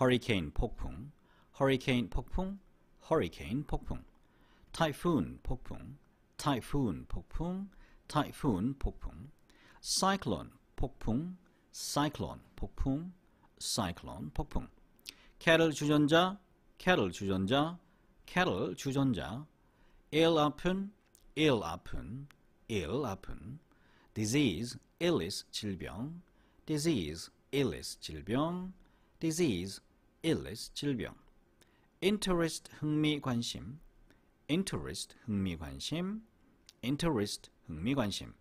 hurricane 폭풍 hurricane 폭풍 hurricane 폭풍 typhoon 폭풍 typhoon 폭풍 typhoon 폭풍 cyclone 폭풍 cyclone 폭풍 cyclone 폭풍 캐럴 주전자 cattle 주전자, cattle 주전자, ill 아픈, ill 아픈, ill 아픈, disease, illness 질병, disease, illness 질병, disease, illness 질병, interest 흥미 관심, interest 흥미 관심, interest 흥미 관심,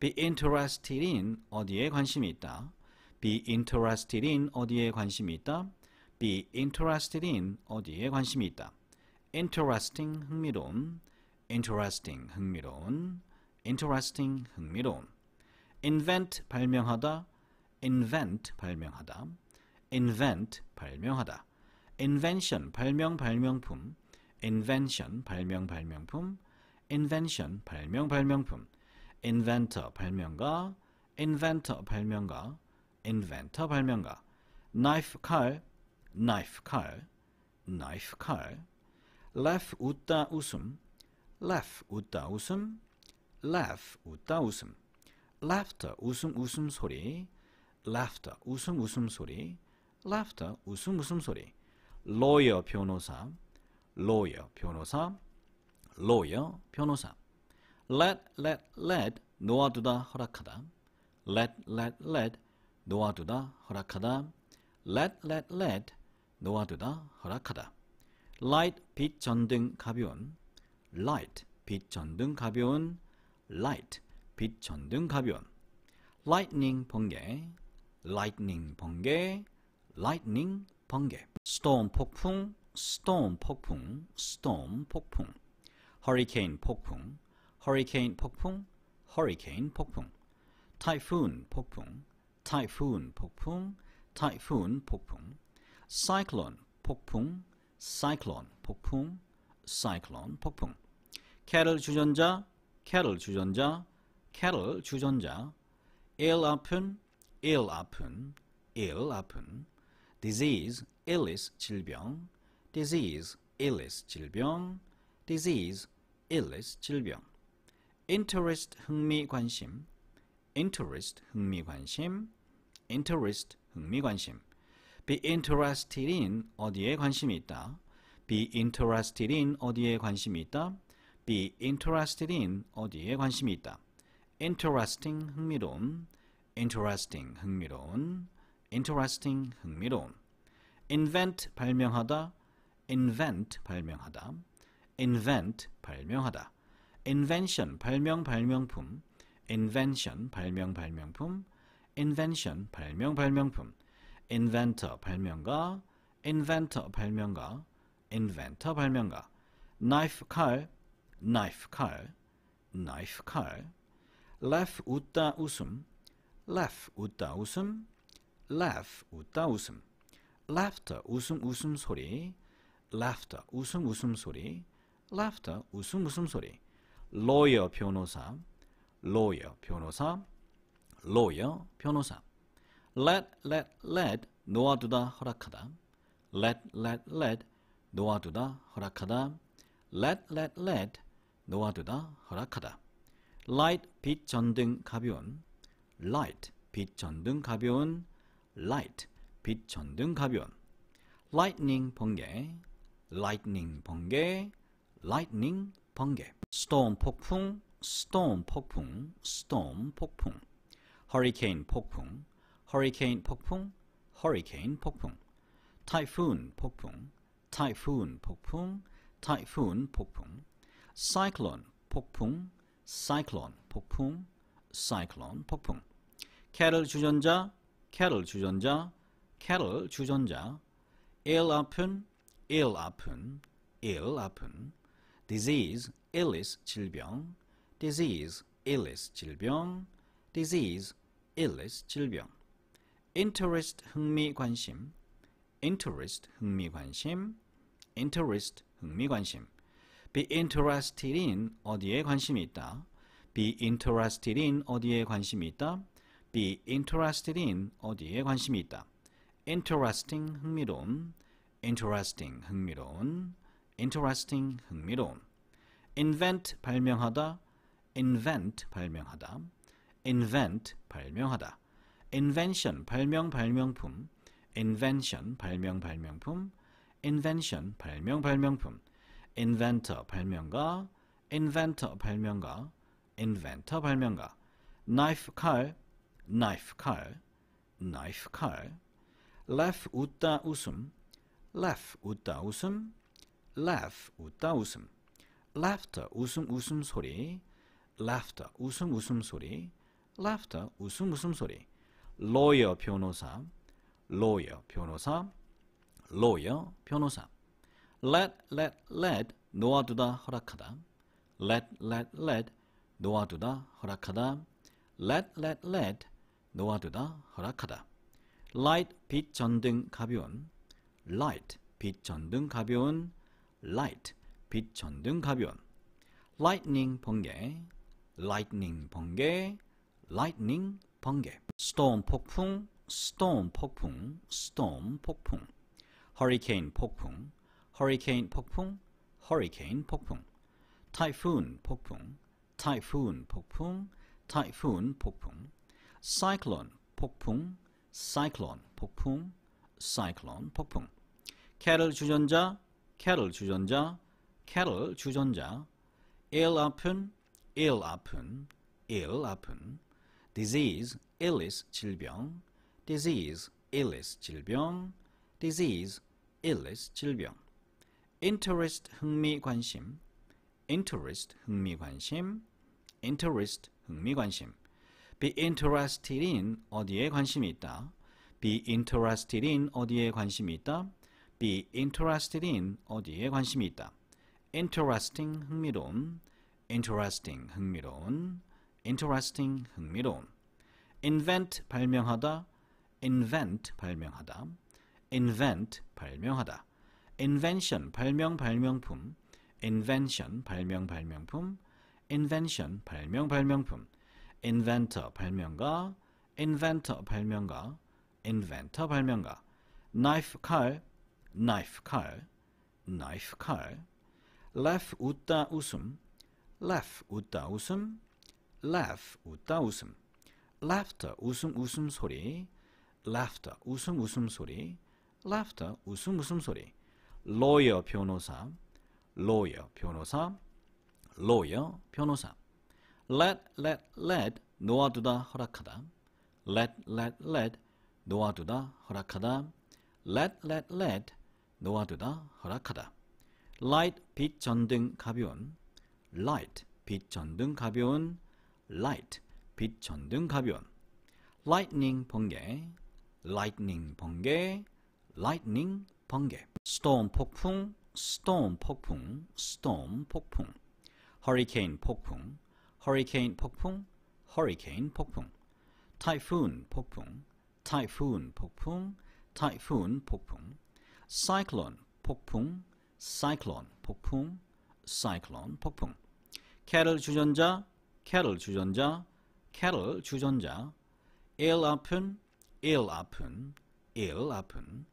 be interested in 어디에 관심이 있다, be interested in 어디에 관심이 있다, be interested in 어디에 관심이 있다. interesting 흥미로운 interesting 흥미로운 interesting 흥미로운 invent 발명하다 invent 발명하다 invent 발명하다 invention 발명 발명품 invention 발명 발명품 invention 발명 발명품 inventor 발명가 inventor 발명가 inventor 발명가 knife 칼 knife 칼, knife 칼, laugh 웃다 웃음, laugh 웃다 웃음, laugh 웃다 웃음, laughter 웃음 웃음 소리, laughter 웃음 웃음 소리, laughter 웃음 웃음 소리, lawyer 변호사, lawyer 변호사, lawyer 변호사, let let let 놓아두다 허락하다, let let let 놓아두다 허락하다, let let let 놓아두다 허락하다 light 빛 전등 가벼운 light 빛 전등 가벼운 light 빛 전등 가벼운 lightning 번개 lightning 번개 lightning 번개 storm 폭풍 storm 폭풍 storm 폭풍 hurricane 폭풍 hurricane 폭풍 hurricane 폭풍 typhoon 폭풍 typhoon 폭풍 typhoon 폭풍 cyclone 폭풍, cyclone 폭풍, cyclone 폭풍. cattle 주전자, cattle 주전자, cattle 주전자. ill 아픈, ill 아픈, ill 아픈. disease, illness 질병, disease, illness 질병, disease, illness 질병. interest 흥미 관심, interest 흥미 관심, interest 흥미 관심. be interested in 어디에 관심이 있다. be interested in 어디에 관심이 있다. be interested in 어디에 관심이 있다. interesting 흥미로운 interesting 흥미로운 interesting 흥미로운 invent 발명하다 invent 발명하다 invent 발명하다 invention 발명 발명품 invention 발명 발명품 invention 발명 발명품 inventor 발명가, inventor 발명가, inventor 발명가, knife 칼, knife 칼, knife 칼, laugh 웃다 웃음, laugh 웃다 웃음, laugh 웃다 웃음, laughter 웃음 웃음 소리, laughter 웃음 웃음 소리, laughter 웃음 웃음 소리, lawyer 변호사, lawyer 변호사, lawyer 변호사 let, let, let 놓아두다 허락하다 let, let, let 놓아두다 허락하다 let, let, let 놓아두다 허락하다 light, 빛, 전등, 가벼운 light, 빛, 전등, 가벼운 light, 빛, 전등, 가벼운 lightning, 번개 lightning, 번개 lightning, 번개 storm, 폭풍 storm, 폭풍 storm, 폭풍 hurricane, 폭풍 허리케인 폭풍, 허리케인 폭풍, 타이푼 폭풍, 타이푼 폭풍, 타이푼 폭풍, 사이클론 폭풍, 사이클론 폭풍, 사이클론 폭풍, 캐럴 주전자, 캐럴 주전자, 캐럴 주전자, 일 아픈, 일 아픈, 일 아픈, disease, i l l 질병, disease, i l l 질병, disease, illness, 질병 interest 흥미 관심 interest 흥미 관심 interest 흥미 관심 be interested in 어디에 관심이 있다 be interested in 어디에 관심이 있다 be interested in 어디에 관심이 있다 interesting 흥미로운 interesting 흥미로운 interesting 흥미로운 invent 발명하다 invent 발명하다 invent 발명하다 invention 발명 발명품 invention 발명 발명품 invention 발명 발명품 inventor 발명가 inventor 발명가 inventor 발명가 knife 칼 knife 칼 knife 칼 laugh 웃다 웃음 laugh 웃다 웃음 laugh 웃다 웃음 laughter 웃음 웃음 소리 laughter 웃음 웃음 소리 laughter 웃음 웃음 소리 lawyer 변호사, lawyer 변호사, lawyer 변호사. let let let 놓아두다 허락하다. let let let 놓아두다 허락하다. let let let 놓아두다 허락하다. light 빛 전등 가벼운 light 빛 전등 가벼운 light 빛 전등 가벼운 lightning 번개 lightning 번개 lightning 번개 storm 폭풍 storm 폭풍 storm 폭풍 hurricane 폭풍 hurricane 폭풍 hurricane 폭풍 typhoon 폭풍 typhoon 폭풍 typhoon 폭풍 cyclone 폭풍 cyclone 폭풍 cyclone 폭풍 캐럴 주전자 캐럴 주전자 캐럴 주전자 일 아픈 일 아픈 일 아픈 disease, illness, 질병, disease, illness, 질병, disease, illness, 질병. interest, 흥미, 관심, interest, 흥미, 관심, interest, 흥미, 관심. be interested in, 어디에 관심이 있다. be interested in, 어디에 관심이 있다. be interested in, 어디에 관심이 있다. interesting, 흥미로운, interesting, 흥미로운, interesting 흥미로운 invent 발명하다 invent 발명하다 invent 발명하다 invention 발명 발명품 invention 발명 발명품 invention 발명 발명품 inventor 발명가 inventor 발명가 inventor 발명가 knife 칼 knife 칼 knife 칼 laugh 웃다 웃음 laugh 웃다 웃음 laugh 웃다 웃음 laughter 웃음 웃음 소리 laughter 웃음 웃음 소리 laughter 웃음 웃음 소리 lawyer 변호사 lawyer 변호사 lawyer 변호사 let let let 놓아두다 허락하다 let let let 놓아두다 허락하다 let let let 놓아두다 허락하다 light 빛 전등 가벼운 light 빛 전등 가벼운 light 빛 전등 가변 lightning 번개 lightning 번개 lightning 번개 storm 폭풍 storm 폭풍 storm 폭풍 hurricane 폭풍 hurricane 폭풍 hurricane 폭풍 typhoon 폭풍 typhoon 폭풍 typhoon 폭풍 cyclone 폭풍 cyclone 폭풍 cyclone 폭풍 캐럴 주전자 c a 캐럴 주전자, c a 캐럴 주전자, ill 아픈, ill 아픈, ill 아픈,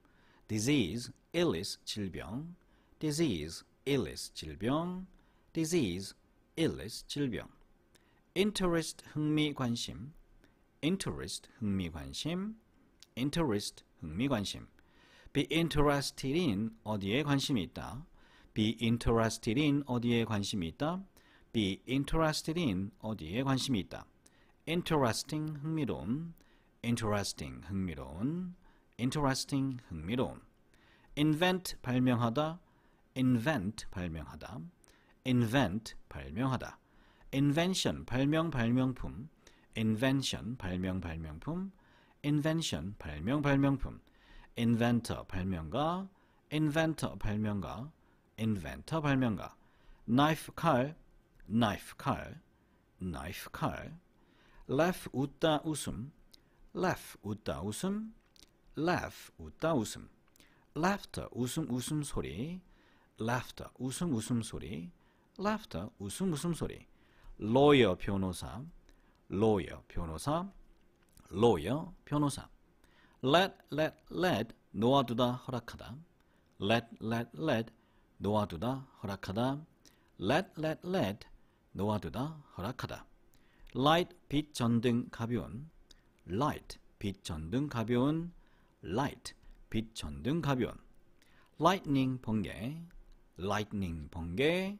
disease, illness 질병, disease, illness 질병, disease, illness 질병, interest 흥미 관심, interest 흥미 관심, interest 흥미 관심, be interested in 어디에 관심이 있다, be interested in 어디에 관심이 있다, be interested in 어디에 관심이 있다. interesting 흥미로운 interesting 흥미로운 interesting 흥미로운 invent 발명하다 invent 발명하다 invent 발명하다 invention 발명 발명품 invention 발명 발명품 invention 발명 발명품 inventor 발명가 inventor 발명가 inventor 발명가 knife 칼 knife 칼, knife 칼, laugh 웃다 웃음, laugh 웃다 웃음, laugh 웃다 웃음, laughter 웃음 웃음 소리, laughter 웃음 웃음 소리, laughter 웃음 웃음 소리, lawyer 변호사, lawyer 변호사, lawyer 변호사, let let let 놓아두다 허락하다, let let let 놓아두다 허락하다, let let let 놓아두다, 허락하다. light, 빛, 전등, 가벼운 light, 빛, 전등, 가벼운 light, 빛, 전등, 가벼운 lightning, 번개 lightning, 번개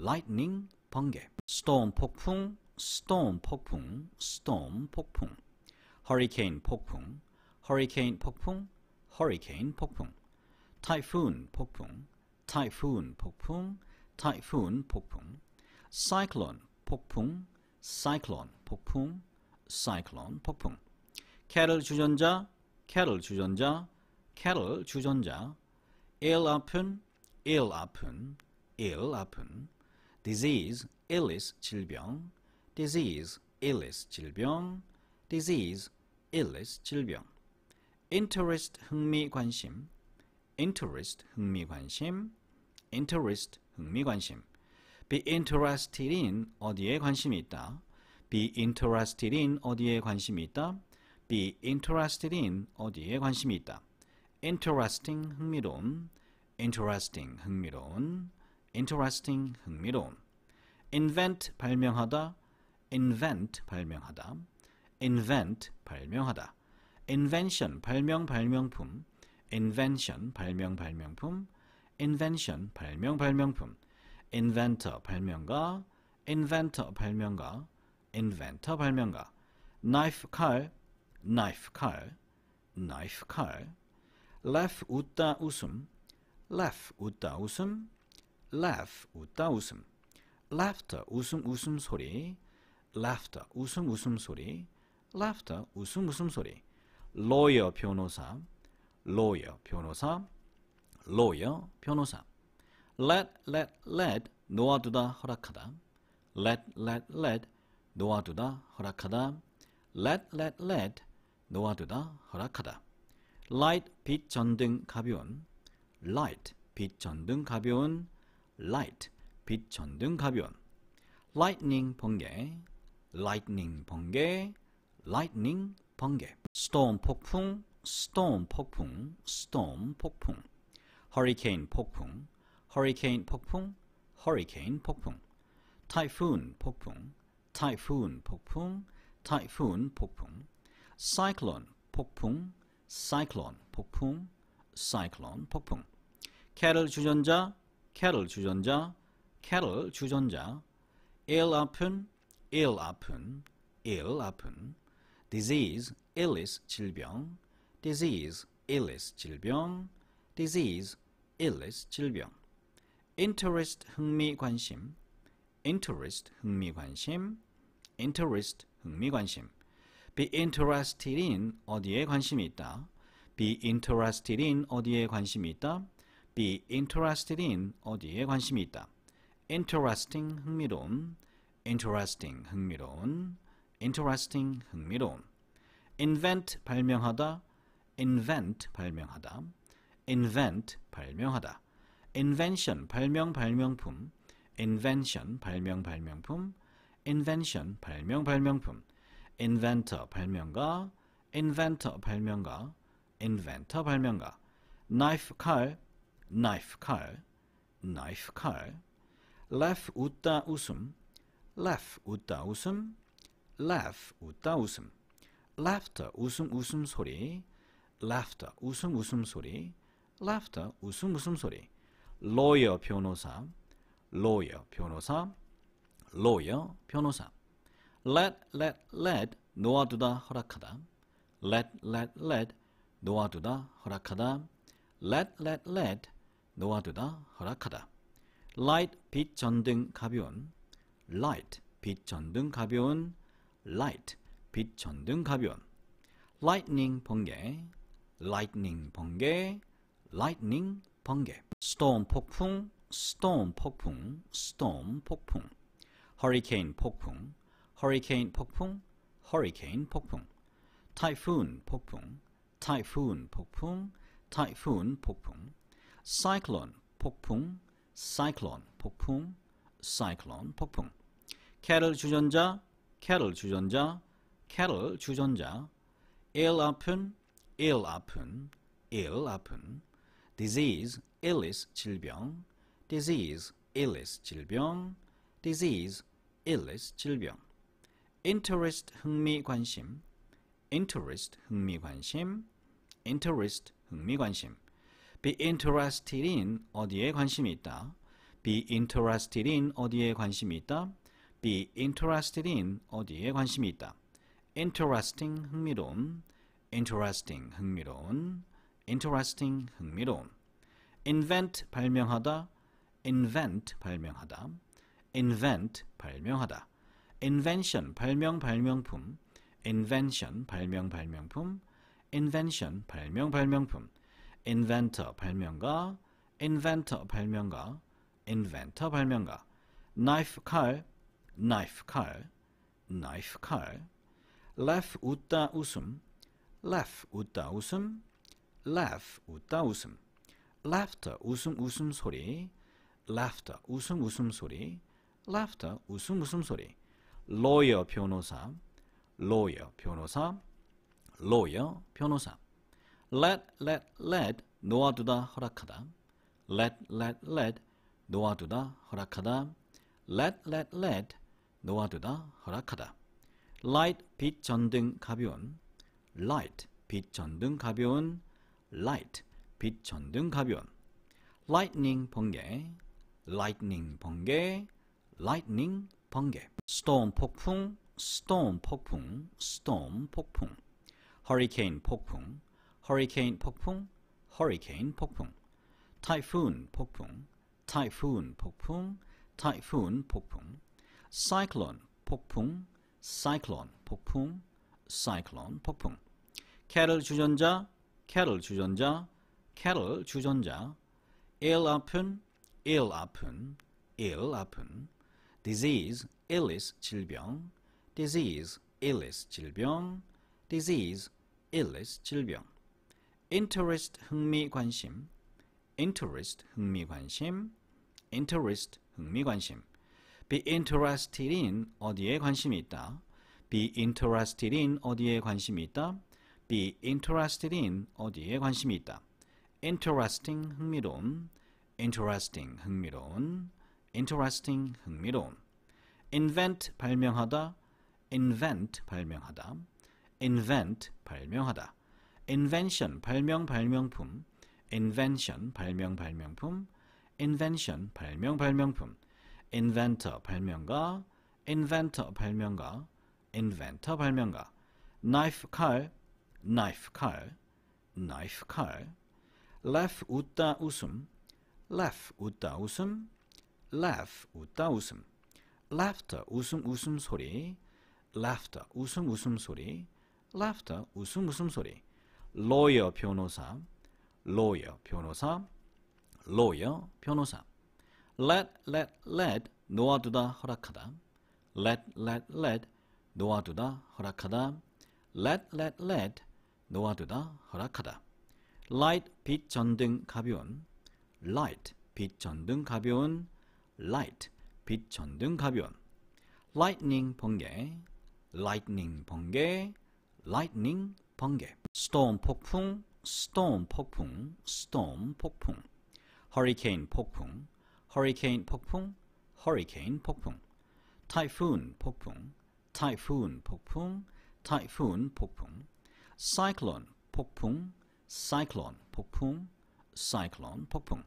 lightning, 번개 storm, 폭풍 storm, 폭풍 storm, 폭풍 hurricane, 폭풍 hurricane, 폭풍 hurricane, 폭풍 typhoon, 폭풍 typhoon, 폭풍 typhoon, 폭풍 cyclone 폭풍, cyclone 폭풍, cyclone 폭풍. cattle 주전자, cattle 주전자, cattle 주전자. ill 아픈, ill 아픈, ill 아픈. disease, illness 질병, disease, illness 질병, disease, illness 질병. interest 흥미 관심, interest 흥미 관심, interest 흥미 관심. be interested in 어디에 관심이 있다. be interested in 어디에 관심이 있다. be interested in 어디에 관심이 있다. interesting 흥미로운 interesting 흥미로운 interesting 흥미로운 invent 발명하다 invent 발명하다 invent 발명하다 invention 발명 발명품 invention 발명 발명품 invention 발명 발명품 inventor 발명가, inventor 발명가, inventor 발명가, knife 칼, knife 칼, knife 칼, laugh 웃다 웃음, laugh 웃다 웃음, laugh 웃다 웃음, laughter 웃음 웃음 소리, laughter 웃음 웃음 소리, laughter 웃음 웃음 소리, lawyer 변호사, lawyer 변호사, lawyer 변호사 let, let, let 놓아두다 허락하다 let, let, let 놓아두다 허락하다 let, let, let 놓아두다 허락하다 light, 빛, 전등, 가벼운 light, 빛, 전등, 가벼운 light, 빛, 전등, 가벼운 lightning, 번개 lightning, 번개 lightning, 번개 storm, 폭풍 storm, 폭풍 storm, 폭풍 hurricane, 폭풍 허리케인 폭풍, 허리케인 폭풍, 타이푼 폭풍, 타이푼 폭풍, 타이푼 폭풍, 사이클론 폭풍, 사이클론 폭풍, 사이클론 폭풍, 캐럴 주전자, 캐럴 주전자, 캐럴 주전자, 일 아픈, 일 아픈, 일 아픈, disease, illness, 질병, disease, illness, 질병, disease, illness, 질병. interest 흥미 관심 interest 흥미 관심 interest 흥미 관심 be interested in 어디에 관심이 있다 be interested in 어디에 관심이 있다 be interested in 어디에 관심이 있다 interesting 흥미로운 interesting 흥미로운 interesting 흥미로운 invent 발명하다 invent 발명하다 invent 발명하다 invention 발명 발명품 invention 발명 발명품 invention 발명 발명품 inventor 발명가 inventor 발명가 inventor 발명가 knife 칼 knife 칼 knife 칼 laugh 웃다 웃음 laugh 웃다 웃음 laugh 웃다 웃음 laughter 웃음 웃음 소리 laughter 웃음 웃음 소리 laughter 웃음 웃음 소리 lawyer 변호사, lawyer 변호사, lawyer 변호사. let let let 놓아두다 허락하다. let let let 놓아두다 허락하다. let let let 놓아두다 허락하다. light 빛 전등 가벼운 light 빛 전등 가벼운 light 빛 전등 가벼운 lightning 번개 lightning 번개 lightning 번개 storm 폭풍, storm 폭풍, storm 폭풍. hurricane 폭풍, hurricane 폭풍, hurricane 폭풍. typhoon 폭풍, typhoon 폭풍, typhoon 폭풍. cyclone 폭풍, cyclone 폭풍, cyclone 폭풍. 캐럴 주전자, 캐럴 주전자, 캐럴 주전자. 일 아픈, 일 아픈, 일 아픈. disease, illness, 질병, disease, illness, 질병, disease, illness, 질병. interest, 흥미, 관심, interest, 흥미, 관심, interest, 흥미, 관심. be interested in, 어디에 관심이 있다. be interested in, 어디에 관심이 있다. be interested in, 어디에 관심이 있다. interesting, 흥미로운, interesting, 흥미로운, interesting 흥미로운 invent 발명하다 invent 발명하다 invent 발명하다 invention 발명 발명품 invention 발명 발명품 invention 발명 발명품 inventor 발명가 inventor 발명가 inventor 발명가 knife 칼 knife 칼 knife 칼 laugh 웃다 웃음 laugh 웃다 웃음 laugh 웃다 웃음 laughter 웃음 웃음 소리 laughter 웃음 웃음 소리 laughter 웃음 웃음 소리 lawyer 변호사 lawyer 변호사 lawyer 변호사 let let let 놓아두다 허락하다 let let let 놓아두다 허락하다 let let let 놓아두다 허락하다 light 빛 전등 가벼운 light 빛 전등 가벼운 light 빛 전등 가변 lightning 번개 lightning 번개 lightning 번개 storm 폭풍 storm 폭풍 storm 폭풍 hurricane 폭풍 hurricane 폭풍 hurricane 폭풍 typhoon 폭풍 typhoon 폭풍 typhoon 폭풍 cyclone 폭풍 cyclone 폭풍 cyclone 폭풍 캐럴 주전자 cattle 주전자, cattle 주전자, ill 아픈, ill 아픈, ill 아픈, disease, illness 질병, disease, illness 질병, disease, illness 질병, interest 흥미 관심, interest 흥미 관심, interest 흥미 관심, be interested in 어디에 관심이 있다, be interested in 어디에 관심이 있다, be interested in 어디에 관심이 있다. interesting 흥미로운 interesting 흥미로운 interesting 흥미로운 invent 발명하다 invent 발명하다 invent 발명하다 invention 발명 발명품 invention 발명 발명품 invention 발명 발명품 inventor 발명가 inventor 발명가 inventor 발명가 knife 칼 knife 칼, knife 칼, laugh 웃다 웃음, laugh 웃다 웃음, laugh 웃다 웃음, laughter 웃음 웃음 소리, laughter 웃음 웃음 소리, laughter 웃음 웃음 소리, lawyer 변호사, lawyer 변호사, lawyer 변호사, let let let 놓아두다 허락하다, let let let 놓아두다 허락하다, let let let 놓아두다, 허락하다. light, 빛, 전등, 가벼운 light, 빛, 전등, 가벼운 light, 빛, 전등, 가벼운 lightning, 번개 lightning, 번개 lightning, 번개 storm, 폭풍 storm, 폭풍 storm, 폭풍 hurricane, 폭풍 hurricane, 폭풍 hurricane, 폭풍 typhoon, 폭풍 typhoon, 폭풍 typhoon, 폭풍 cyclone 폭풍, cyclone 폭풍, cyclone 폭풍.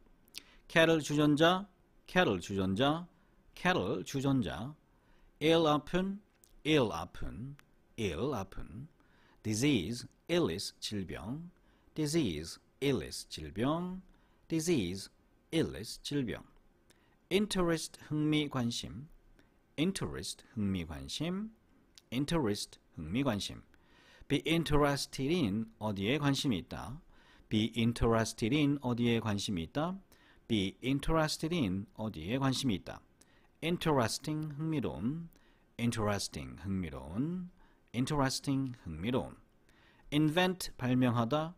cattle 주전자, cattle 주전자, cattle 주전자. ill 아픈, ill 아픈, ill 아픈. disease, illness 질병, disease, illness 질병, disease, illness 질병. interest 흥미 관심, interest 흥미 관심, interest 흥미 관심. be interested in 어디에 관심이 있다. be interested in 어디에 관심이 있다. be interested in 어디에 관심이 있다. interesting 흥미로운 interesting 흥미로운 interesting 흥미로운 invent 발명하다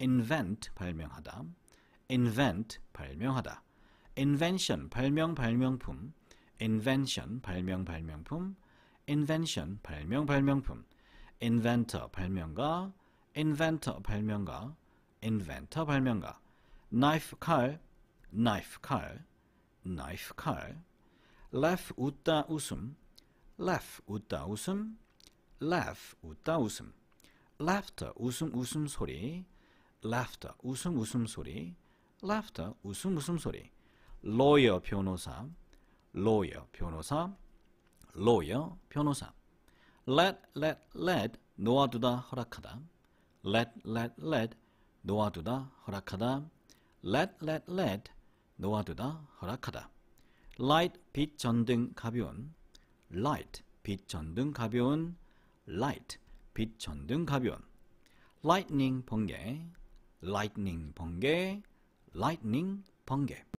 invent 발명하다 invent 발명하다 invention 발명 발명품 invention 발명 발명품 invention 발명 발명품 inventor 발명가, inventor 발명가, inventor 발명가. knife 칼, knife 칼, knife 칼. laugh 웃다 웃음, laugh 웃다 웃음, laugh 웃다 웃음. laughter 웃음 웃음 소리, laughter 웃음 웃음 소리, laughter 웃음 웃음 소리. lawyer 변호사, lawyer 변호사, lawyer 변호사. let, let, let, 놓아두다, 허락하다. let, let, let, 놓아두다, 허락하다. let, let, let, 놓아두다, 허락하다. light, 빛, 전등, 가벼운 light, 빛, 전등, 가벼운 light, 빛, 전등, 가벼운 lightning, 번개 lightning, 번개 lightning, 번개